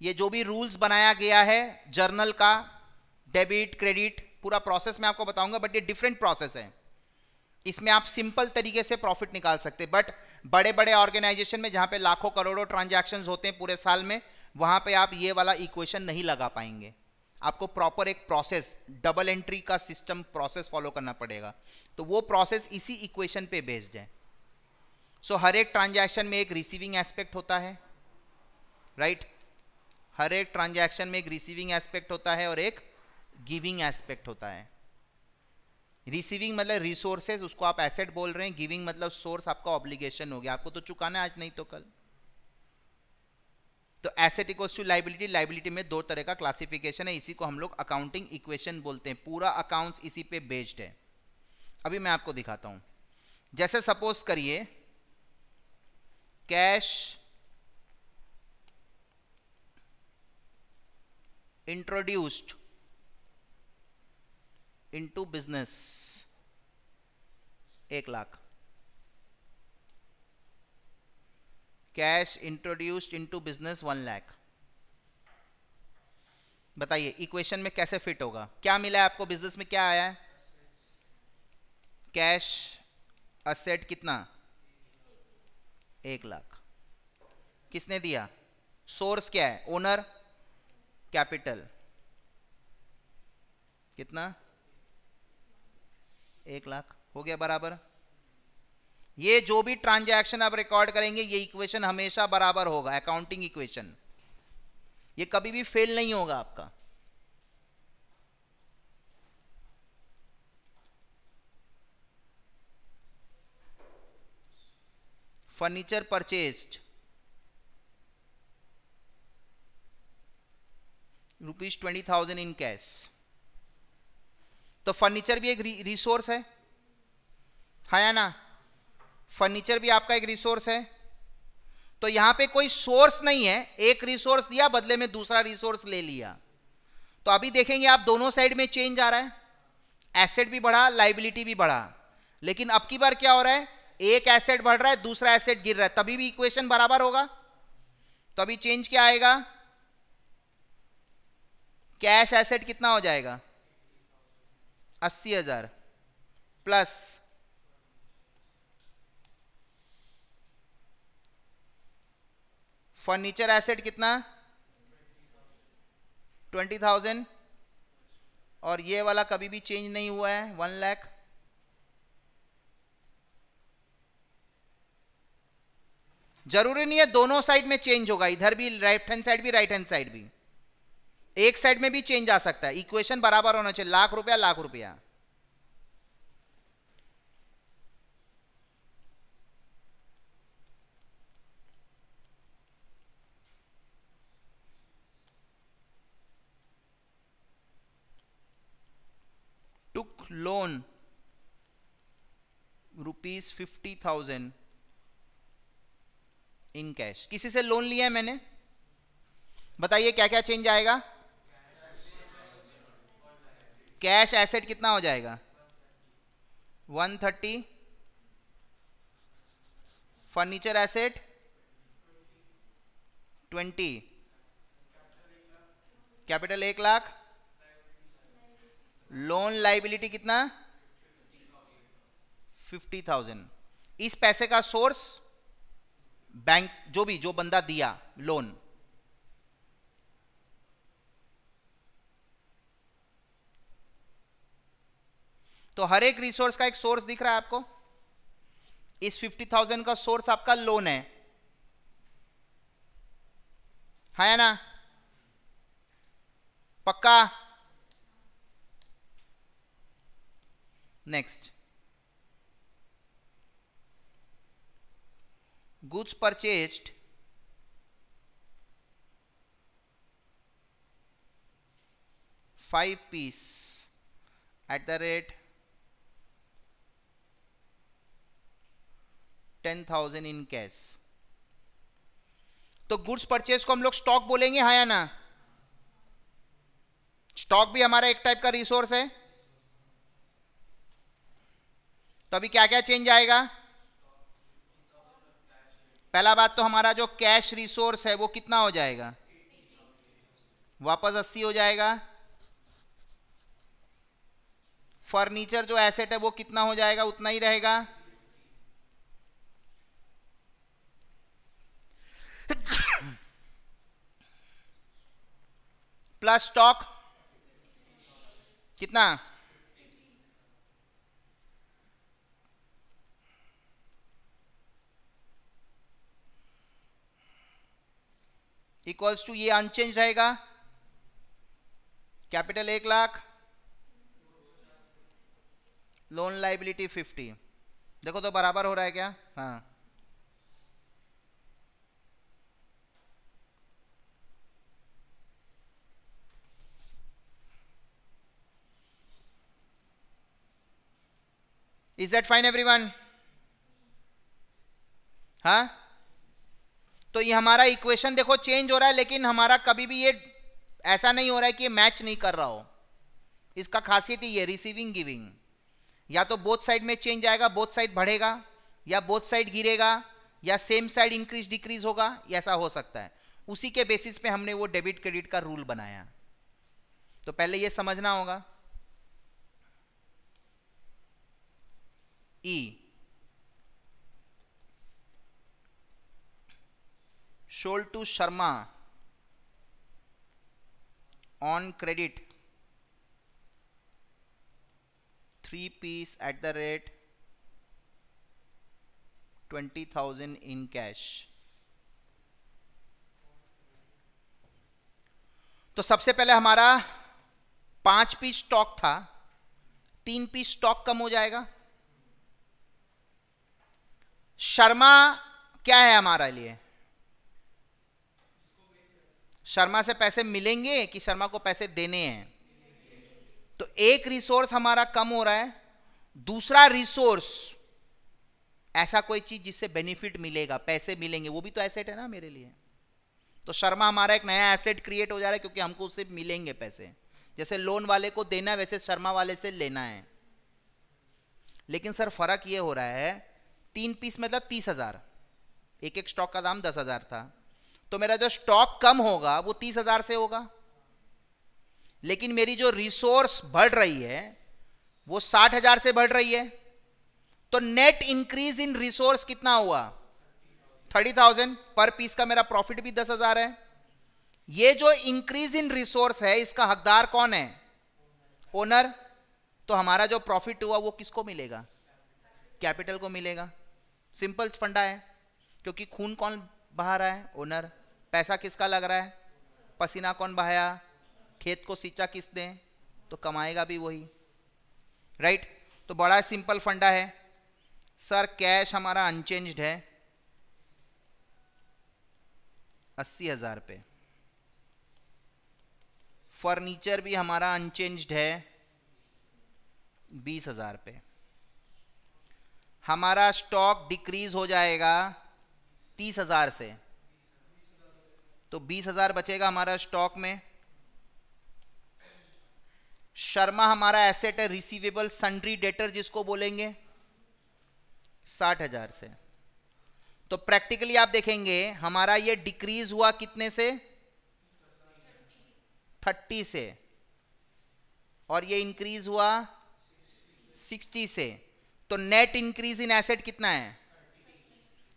ये जो भी रूल्स बनाया गया है जर्नल का डेबिट क्रेडिट पूरा प्रोसेस मैं आपको बताऊंगा बट ये डिफरेंट प्रोसेस है इसमें आप सिंपल तरीके से प्रॉफिट निकाल सकते बट बड़े बड़े ऑर्गेनाइजेशन में जहां पे लाखों करोड़ों ट्रांजैक्शंस होते हैं पूरे साल में वहां पे आप ये वाला इक्वेशन नहीं लगा पाएंगे आपको प्रॉपर एक प्रोसेस डबल एंट्री का सिस्टम प्रोसेस फॉलो करना पड़ेगा तो वो प्रोसेस इसी इक्वेशन पे बेस्ड है सो so, हर एक ट्रांजेक्शन में एक रिसीविंग एस्पेक्ट होता है राइट हर एक ट्रांजैक्शन में एक रिसीविंग एस्पेक्ट होता है और एक गिविंग एस्पेक्ट होता है रिसीविंग मतलब रिसोर्सेज उसको आप एसेट बोल रहे हैं गिविंग मतलब सोर्स आपका ऑब्लिगेशन हो गया आपको तो चुकाना है आज नहीं तो कल तो asset equals to liability liability में दो तरह का क्लासिफिकेशन है इसी को हम लोग अकाउंटिंग इक्वेशन बोलते हैं पूरा अकाउंट्स इसी पे बेस्ड है अभी मैं आपको दिखाता हूं जैसे सपोज करिए कैश introduced into business एक lakh cash introduced into business one lakh बताइए इक्वेशन में कैसे फिट होगा क्या मिला है आपको बिजनेस में क्या आया है कैश असेट कितना एक लाख किसने दिया सोर्स क्या है ओनर कैपिटल कितना एक लाख हो गया बराबर ये जो भी ट्रांजैक्शन आप रिकॉर्ड करेंगे ये इक्वेशन हमेशा बराबर होगा अकाउंटिंग इक्वेशन ये कभी भी फेल नहीं होगा आपका furniture purchased rupees twenty thousand in cash तो फर्नीचर भी एक रिसोर्स है हाँ या ना फर्नीचर भी आपका एक रिसोर्स है तो यहां पे कोई सोर्स नहीं है एक रिसोर्स दिया बदले में दूसरा रिसोर्स ले लिया तो अभी देखेंगे आप दोनों साइड में चेंज आ रहा है एसेट भी बढ़ा लाइबिलिटी भी बढ़ा लेकिन अब की बार क्या हो रहा है एक एसेट बढ़ रहा है दूसरा एसेट गिर रहा है तभी भी इक्वेशन बराबर होगा तो अभी चेंज क्या आएगा कैश एसेट कितना हो जाएगा अस्सी हजार प्लस फर्नीचर एसेट कितना ट्वेंटी थाउजेंड और ये वाला कभी भी चेंज नहीं हुआ है वन लैख जरूरी नहीं है दोनों साइड में चेंज होगा इधर भी लेफ्ट हैंड साइड भी राइट हैंड साइड भी एक साइड में भी चेंज आ सकता है इक्वेशन बराबर होना चाहिए लाख रुपया लाख रुपया took loan rupees fifty thousand in cash किसी से लोन लिया है मैंने बताइए क्या क्या चेंज आएगा कैश एसेट कितना हो जाएगा 130 फर्नीचर एसेट 20 कैपिटल एक लाख लोन लाइबिलिटी कितना 50,000 इस पैसे का सोर्स बैंक जो भी जो बंदा दिया लोन तो हर एक रिसोर्स का एक सोर्स दिख रहा है आपको इस 50,000 का सोर्स आपका लोन है या ना पक्का next goods purchase five piece at the rate ten thousand in cash तो गुड्स परचेज को हम लोग स्टॉक बोलेंगे हा या ना स्टॉक भी हमारा एक टाइप का रिसोर्स है तो अभी क्या क्या चेंज आएगा पहला बात तो हमारा जो कैश रिसोर्स है वो कितना हो जाएगा वापस अस्सी हो जाएगा फर्नीचर जो एसेट है वो कितना हो जाएगा उतना ही रहेगा प्लस स्टॉक कितना इक्वल्स टू ये अनचेंज रहेगा कैपिटल एक लाख लोन लाइबिलिटी फिफ्टी देखो तो बराबर हो रहा है क्या हाँ is that fine everyone हाँ तो ये हमारा इक्वेशन देखो चेंज हो रहा है लेकिन हमारा कभी भी ये ऐसा नहीं हो रहा है कि ये मैच नहीं कर रहा हो इसका खासियत ही है रिसीविंग गिविंग या तो बोथ साइड में चेंज आएगा बोथ साइड बढ़ेगा या बोथ साइड गिरेगा या सेम साइड इंक्रीज डिक्रीज होगा ऐसा हो सकता है उसी के बेसिस पे हमने वो डेबिट क्रेडिट का रूल बनाया तो पहले ये समझना होगा E. sold to Sharma on credit Three piece at the rate twenty thousand in cash तो सबसे पहले हमारा पांच पीस स्टॉक था तीन पीस स्टॉक कम हो जाएगा शर्मा क्या है हमारे लिए शर्मा से पैसे मिलेंगे कि शर्मा को पैसे देने हैं तो एक रिसोर्स हमारा कम हो रहा है दूसरा रिसोर्स ऐसा कोई चीज जिससे बेनिफिट मिलेगा पैसे मिलेंगे वो भी तो एसेट है ना मेरे लिए तो शर्मा हमारा एक नया एसेट क्रिएट हो जा रहा है क्योंकि हमको उससे मिलेंगे पैसे जैसे लोन वाले को देना है वैसे शर्मा वाले से लेना है लेकिन सर फर्क ये हो रहा है तीन पीस मतलब तीस हजार एक एक स्टॉक का दाम दस हजार था तो मेरा जो स्टॉक कम होगा वो तीस हजार से होगा लेकिन मेरी जो रिसोर्स बढ़ रही है वो साठ हजार से बढ़ रही है तो नेट इंक्रीज इन रिसोर्स कितना हुआ थर्टी थाउजेंड पर पीस का मेरा प्रॉफिट भी दस हजार है ये जो इंक्रीज इन रिसोर्स है इसका हकदार कौन है ओनर तो हमारा जो प्रॉफिट हुआ वो किसको मिलेगा कैपिटल को मिलेगा सिंपल फंडा है क्योंकि खून कौन बहा रहा है ओनर पैसा किसका लग रहा है पसीना कौन बहाया खेत को सींचा किसने तो कमाएगा भी वही राइट तो बड़ा सिंपल फंडा है सर कैश हमारा अनचेंज्ड है अस्सी हज़ार पे फर्नीचर भी हमारा अनचेंज्ड है बीस हज़ार पे हमारा स्टॉक डिक्रीज हो जाएगा तीस हजार से तो बीस हजार बचेगा हमारा स्टॉक में शर्मा हमारा एसेट है रिसीवेबल सन्ड्री डेटर जिसको बोलेंगे साठ हजार से तो प्रैक्टिकली आप देखेंगे हमारा ये डिक्रीज हुआ कितने से थर्टी से और ये इंक्रीज हुआ सिक्सटी से तो नेट इंक्रीज इन एसेट कितना है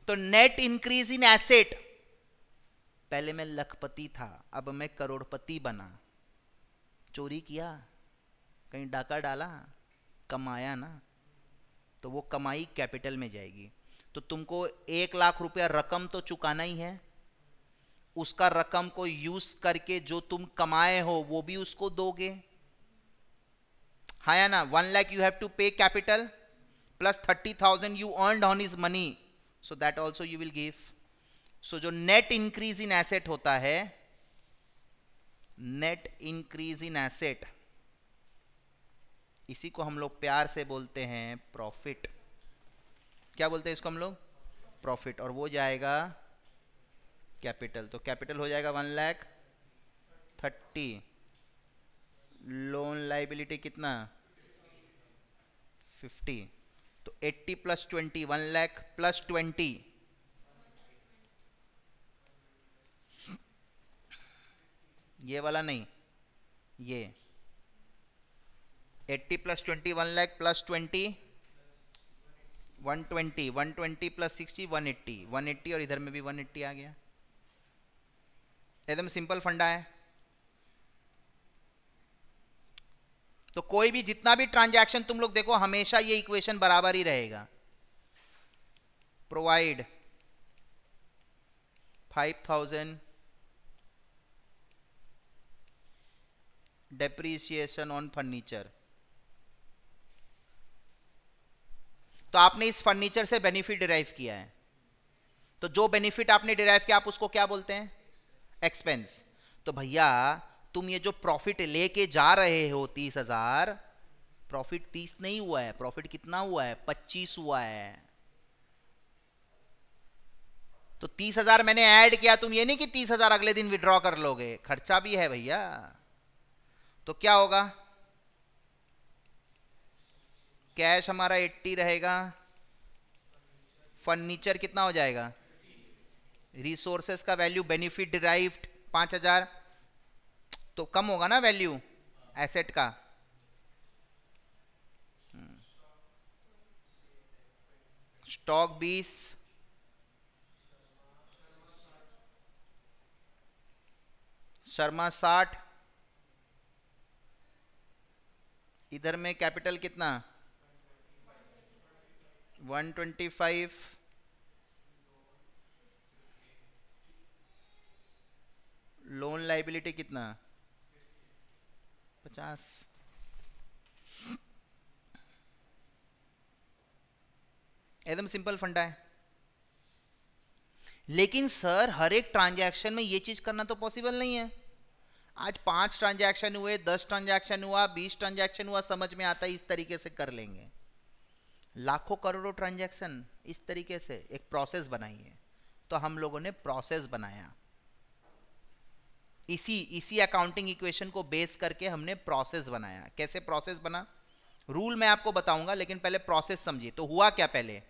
तो नेट इंक्रीज इन एसेट पहले मैं लखपति था अब मैं करोड़पति बना चोरी किया कहीं डाका डाला कमाया ना तो वो कमाई कैपिटल में जाएगी तो तुमको एक लाख रुपया रकम तो चुकाना ही है उसका रकम को यूज करके जो तुम कमाए हो वो भी उसको दोगे हाँ या ना one lakh you have to pay capital plus thirty thousand you earn on is money so that also you will give so जो नेट इंक्रीज इन एसेट होता है नेट इंक्रीज इन एसेट इसी को हम लोग प्यार से बोलते हैं प्रॉफिट क्या बोलते हैं इसको हम लोग प्रॉफिट और वो जाएगा कैपिटल तो कैपिटल हो जाएगा one lakh thirty loan liability कितना फिफ्टी तो 80 प्लस 20 वन लैख प्लस 20 ये वाला नहीं ये 80 plus 20 one lakh plus 20 120 120 plus 60 180 180 और इधर में भी 180 आ गया एकदम सिंपल फंडा है तो कोई भी जितना भी ट्रांजैक्शन तुम लोग देखो हमेशा ये इक्वेशन बराबर ही रहेगा provide five thousand depreciation on furniture तो आपने इस फर्नीचर से बेनिफिट डिराइव किया है तो जो बेनिफिट आपने डिराइव किया आप उसको क्या बोलते हैं एक्सपेंस तो भैया तुम ये जो प्रॉफिट लेके जा रहे हो तीस हजार प्रॉफिट तीस नहीं हुआ है प्रॉफिट कितना हुआ है पच्चीस हुआ है तो तीस हजार मैंने ऐड किया तुम ये नहीं कि तीस हजार अगले दिन विड्रॉ कर लोगे खर्चा भी है भैया तो क्या होगा कैश हमारा एट्टी रहेगा फर्नीचर कितना हो जाएगा रिसोर्सेस का वैल्यू बेनिफिट डिराइव्ड पांच हजार तो कम होगा ना वैल्यू एसेट का हम्म। स्टॉक बीस शर्मा साठ इधर में कैपिटल कितना 125 लोन लाइबिलिटी कितना पचास एकदम सिंपल फंडा है लेकिन सर हर एक ट्रांजैक्शन में ये चीज करना तो पॉसिबल नहीं है आज पांच ट्रांजैक्शन हुए दस ट्रांजैक्शन हुआ बीस ट्रांजैक्शन हुआ समझ में आता है इस तरीके से कर लेंगे लाखों करोड़ों ट्रांजैक्शन इस तरीके से एक प्रोसेस बनाई है तो हम लोगों ने प्रोसेस बनाया इसी इसी अकाउंटिंग इक्वेशन को बेस करके हमने प्रोसेस बनाया कैसे प्रोसेस बना रूल मैं आपको बताऊंगा लेकिन पहले प्रोसेस समझिए तो हुआ क्या पहले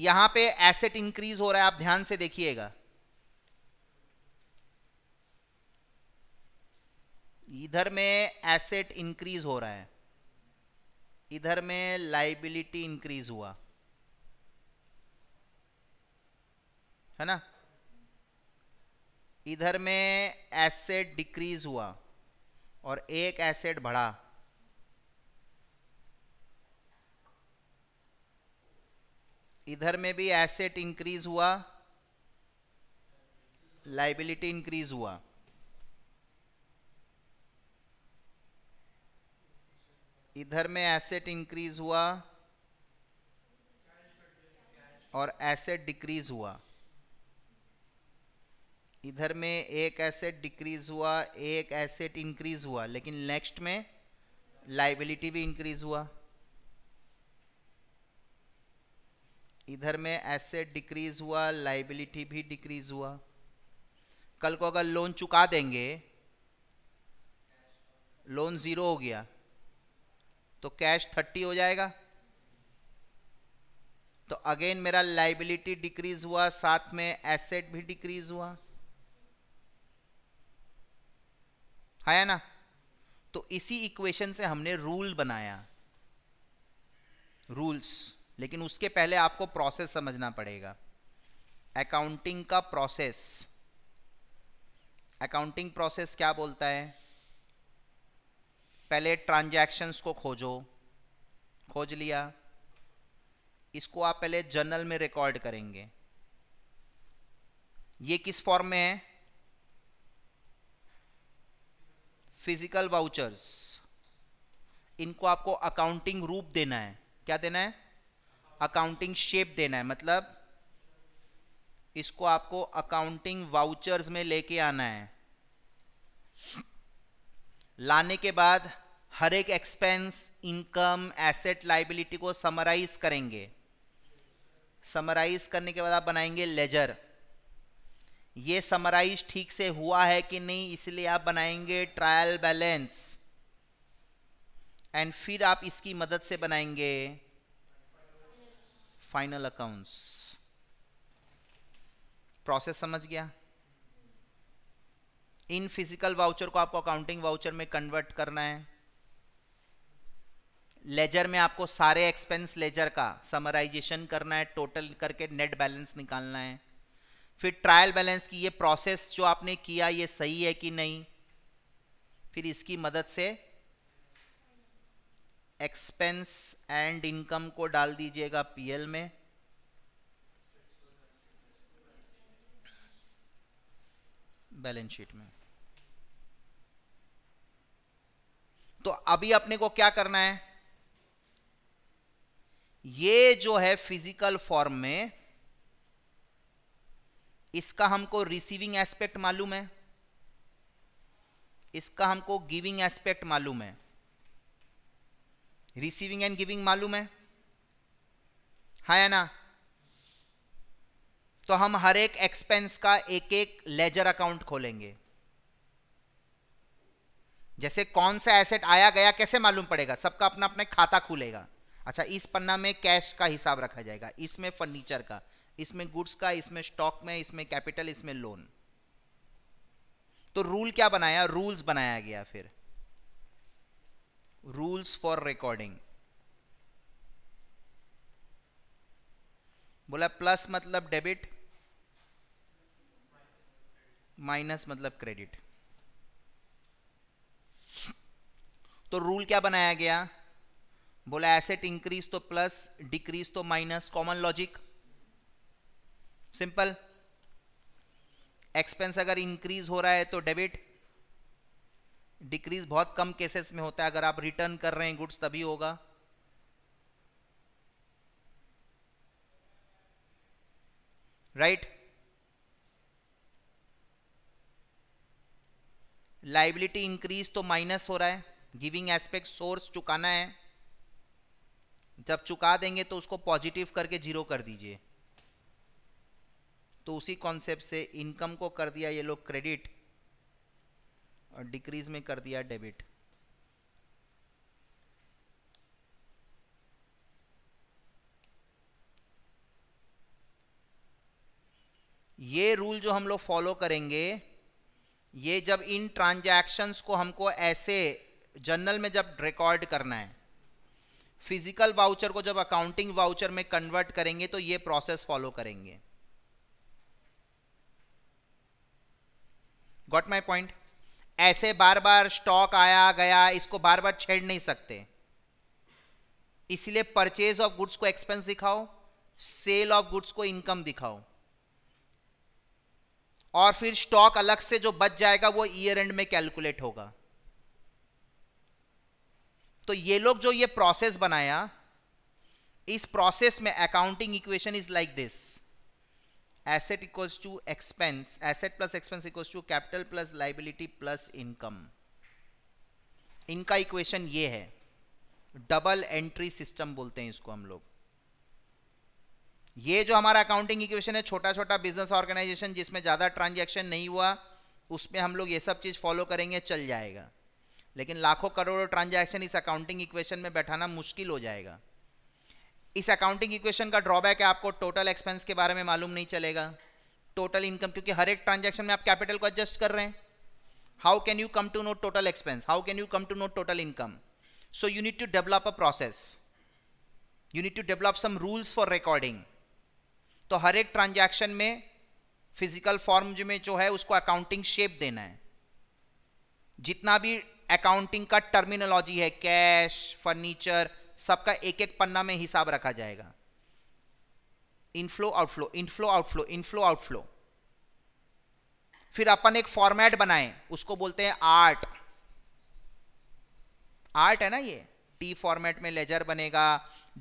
यहां पे एसेट इंक्रीज हो रहा है आप ध्यान से देखिएगा इधर में एसेट इंक्रीज हो रहा है इधर में लाइबिलिटी इंक्रीज हुआ है ना इधर में एसेट डिक्रीज हुआ और एक एसेट बढ़ा इधर में भी एसेट इंक्रीज हुआ लाइबिलिटी इंक्रीज हुआ इधर में एसेट इंक्रीज हुआ और एसेट डिक्रीज हुआ इधर में एक एसेट डिक्रीज हुआ एक एसेट इंक्रीज हुआ लेकिन नेक्स्ट में लाइबिलिटी भी इंक्रीज हुआ इधर में एसेट डिक्रीज हुआ लाइबिलिटी भी डिक्रीज हुआ कल को अगर लोन चुका देंगे लोन जीरो हो गया तो कैश थर्टी हो जाएगा तो अगेन मेरा लाइबिलिटी डिक्रीज हुआ साथ में एसेट भी डिक्रीज हुआ आया ना तो इसी इक्वेशन से हमने रूल बनाया रूल्स लेकिन उसके पहले आपको प्रोसेस समझना पड़ेगा अकाउंटिंग का प्रोसेस अकाउंटिंग प्रोसेस क्या बोलता है पहले ट्रांजैक्शंस को खोजो खोज लिया इसको आप पहले जर्नल में रिकॉर्ड करेंगे ये किस फॉर्म में है फिजिकल वाउचर्स इनको आपको अकाउंटिंग रूप देना है क्या देना है अकाउंटिंग शेप देना है मतलब इसको आपको अकाउंटिंग वाउचर्स में लेके आना है लाने के बाद हर एक एक्सपेंस इनकम एसेट लाइबिलिटी को समराइज करेंगे समराइज करने के बाद आप बनाएंगे लेजर ये समराइज ठीक से हुआ है कि नहीं इसलिए आप बनाएंगे ट्रायल बैलेंस एंड फिर आप इसकी मदद से बनाएंगे फाइनल अकाउंट्स प्रोसेस समझ गया इन फिजिकल वाउचर को आपको अकाउंटिंग वाउचर में कन्वर्ट करना है लेजर में आपको सारे एक्सपेंस लेजर का समराइजेशन करना है टोटल करके नेट बैलेंस निकालना है फिर ट्रायल बैलेंस की ये प्रोसेस जो आपने किया ये सही है कि नहीं फिर इसकी मदद से एक्सपेंस एंड इनकम को डाल दीजिएगा पीएल में बैलेंस शीट में तो अभी अपने को क्या करना है ये जो है फिजिकल फॉर्म में इसका हमको रिसीविंग एस्पेक्ट मालूम है इसका हमको गिविंग एस्पेक्ट मालूम है रिसीविंग एंड गिविंग मालूम है हा या ना तो हम हर एक एक्सपेंस का एक एक लेजर अकाउंट खोलेंगे जैसे कौन सा एसेट आया गया कैसे मालूम पड़ेगा सबका अपना अपना खाता खुलेगा अच्छा इस पन्ना में कैश का हिसाब रखा जाएगा इसमें फर्नीचर का इसमें गुड्स का इसमें स्टॉक में इसमें कैपिटल इसमें लोन तो रूल क्या बनाया रूल्स बनाया गया फिर रूल्स फॉर रिकॉर्डिंग बोला प्लस मतलब डेबिट माइनस मतलब क्रेडिट तो रूल क्या बनाया गया बोला एसेट इंक्रीज तो प्लस डिक्रीज तो minus common logic simple expense अगर इंक्रीज हो रहा है तो डेबिट डिक्रीज बहुत कम केसेस में होता है अगर आप रिटर्न कर रहे हैं गुड्स तभी होगा राइट लाइबिलिटी इंक्रीज तो माइनस हो रहा है गिविंग एस्पेक्ट सोर्स चुकाना है जब चुका देंगे तो उसको पॉजिटिव करके जीरो कर दीजिए तो उसी कॉन्सेप्ट से इनकम को कर दिया ये लोग क्रेडिट और डिक्रीज में कर दिया डेबिट ये रूल जो हम लोग फॉलो करेंगे ये जब इन ट्रांजैक्शंस को हमको ऐसे जर्नल में जब रिकॉर्ड करना है फिजिकल वाउचर को जब अकाउंटिंग वाउचर में कन्वर्ट करेंगे तो ये प्रोसेस फॉलो करेंगे गॉट माई पॉइंट ऐसे बार बार स्टॉक आया गया इसको बार बार छेड़ नहीं सकते इसलिए परचेज ऑफ गुड्स को एक्सपेंस दिखाओ सेल ऑफ गुड्स को इनकम दिखाओ और फिर स्टॉक अलग से जो बच जाएगा वो ईयर एंड में कैलकुलेट होगा तो ये लोग जो ये प्रोसेस बनाया इस प्रोसेस में accounting equation is like this asset equals to expense asset plus expense equals to capital plus liability plus income इनका इक्वेशन ये है डबल एंट्री सिस्टम बोलते हैं इसको हम लोग ये जो हमारा अकाउंटिंग इक्वेशन है छोटा छोटा बिजनेस ऑर्गेनाइजेशन जिसमें ज़्यादा ट्रांजेक्शन नहीं हुआ उसमें हम लोग ये सब चीज़ फॉलो करेंगे चल जाएगा लेकिन लाखों करोड़ों ट्रांजेक्शन इस अकाउंटिंग इक्वेशन में बैठाना मुश्किल हो जाएगा इस अकाउंटिंग इक्वेशन का ड्रॉबैक है आपको टोटल एक्सपेंस के बारे में मालूम नहीं चलेगा टोटल इनकम क्योंकि हर एक ट्रांजेक्शन में आप कैपिटल को एडजस्ट कर रहे हैं how can you come to know total expense how can you come to know total income so you need to develop a process you need to develop some rules for recording तो हर एक ट्रांजेक्शन में फिजिकल फॉर्म में जो है उसको अकाउंटिंग शेप देना है जितना भी अकाउंटिंग का टर्मिनोलॉजी है कैश फर्नीचर सबका एक एक पन्ना में हिसाब रखा जाएगा inflow outflow inflow outflow inflow outflow फिर अपन एक फॉर्मेट बनाए उसको बोलते हैं आर्ट आर्ट है ना ये टी फॉर्मेट में लेजर बनेगा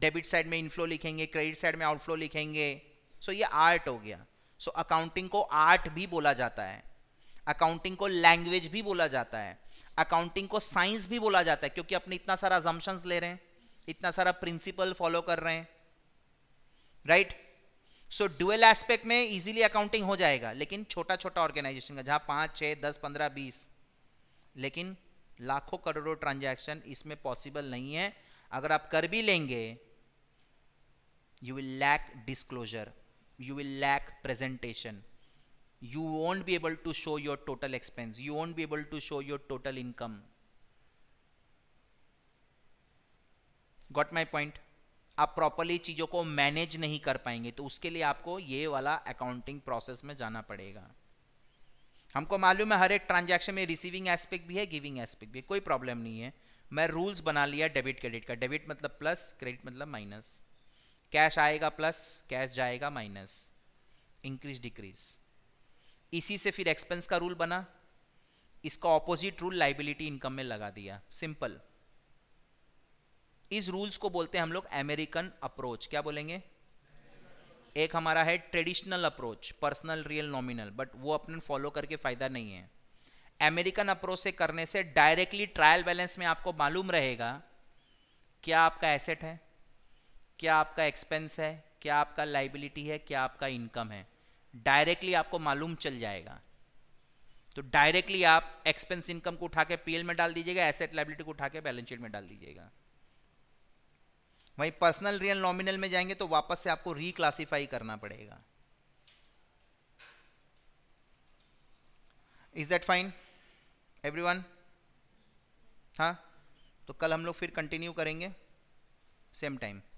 डेबिट साइड में इनफ्लो लिखेंगे क्रेडिट साइड में आउटफ्लो लिखेंगे सो so ये आर्ट हो गया सो so अकाउंटिंग को आर्ट भी बोला जाता है अकाउंटिंग को लैंग्वेज भी बोला जाता है अकाउंटिंग को साइंस भी बोला जाता है क्योंकि अपने इतना सारा अजम्पन्स ले रहे हैं इतना सारा प्रिंसिपल फॉलो कर रहे हैं राइट सो ड्यूएल एस्पेक्ट में इजीली अकाउंटिंग हो जाएगा लेकिन छोटा छोटा ऑर्गेनाइजेशन का जहां पांच छह दस पंद्रह बीस लेकिन लाखों करोड़ों ट्रांजेक्शन इसमें पॉसिबल नहीं है अगर आप कर भी लेंगे you will lack disclosure you will lack presentation you won't be able to show your total expense you won't be able to show your total income got my point आप प्रॉपरली चीज़ों को मैनेज नहीं कर पाएंगे तो उसके लिए आपको ये वाला अकाउंटिंग प्रोसेस में जाना पड़ेगा हमको मालूम है हर एक ट्रांजैक्शन में रिसीविंग एस्पेक्ट भी है गिविंग एस्पेक्ट भी है कोई प्रॉब्लम नहीं है मैं रूल्स बना लिया डेबिट क्रेडिट का डेबिट मतलब प्लस क्रेडिट मतलब माइनस कैश आएगा प्लस कैश जाएगा माइनस इंक्रीज डिक्रीज इसी से फिर एक्सपेंस का रूल बना इसका ऑपोजिट रूल लाइबिलिटी इनकम में लगा दिया सिंपल इस रूल्स को बोलते हैं हम लोग अमेरिकन अप्रोच क्या बोलेंगे एक हमारा है traditional approach personal real nominal but वो अपने फॉलो करके फायदा नहीं है अमेरिकन अप्रोच से करने से डायरेक्टली ट्रायल बैलेंस में आपको मालूम रहेगा क्या आपका एसेट है क्या आपका एक्सपेंस है क्या आपका लाइबिलिटी है क्या आपका इनकम है डायरेक्टली आपको मालूम चल जाएगा तो डायरेक्टली आप एक्सपेंस इनकम को उठा के पीएल में डाल दीजिएगा एसेट लाइबिलिटी को उठा के बैलेंस शीट में डाल दीजिएगा वहीं पर्सनल रियल नॉमिनल में जाएंगे तो वापस से आपको रीक्लासीफाई करना पड़ेगा is that fine everyone हाँ तो कल हम लोग फिर कंटिन्यू करेंगे सेम टाइम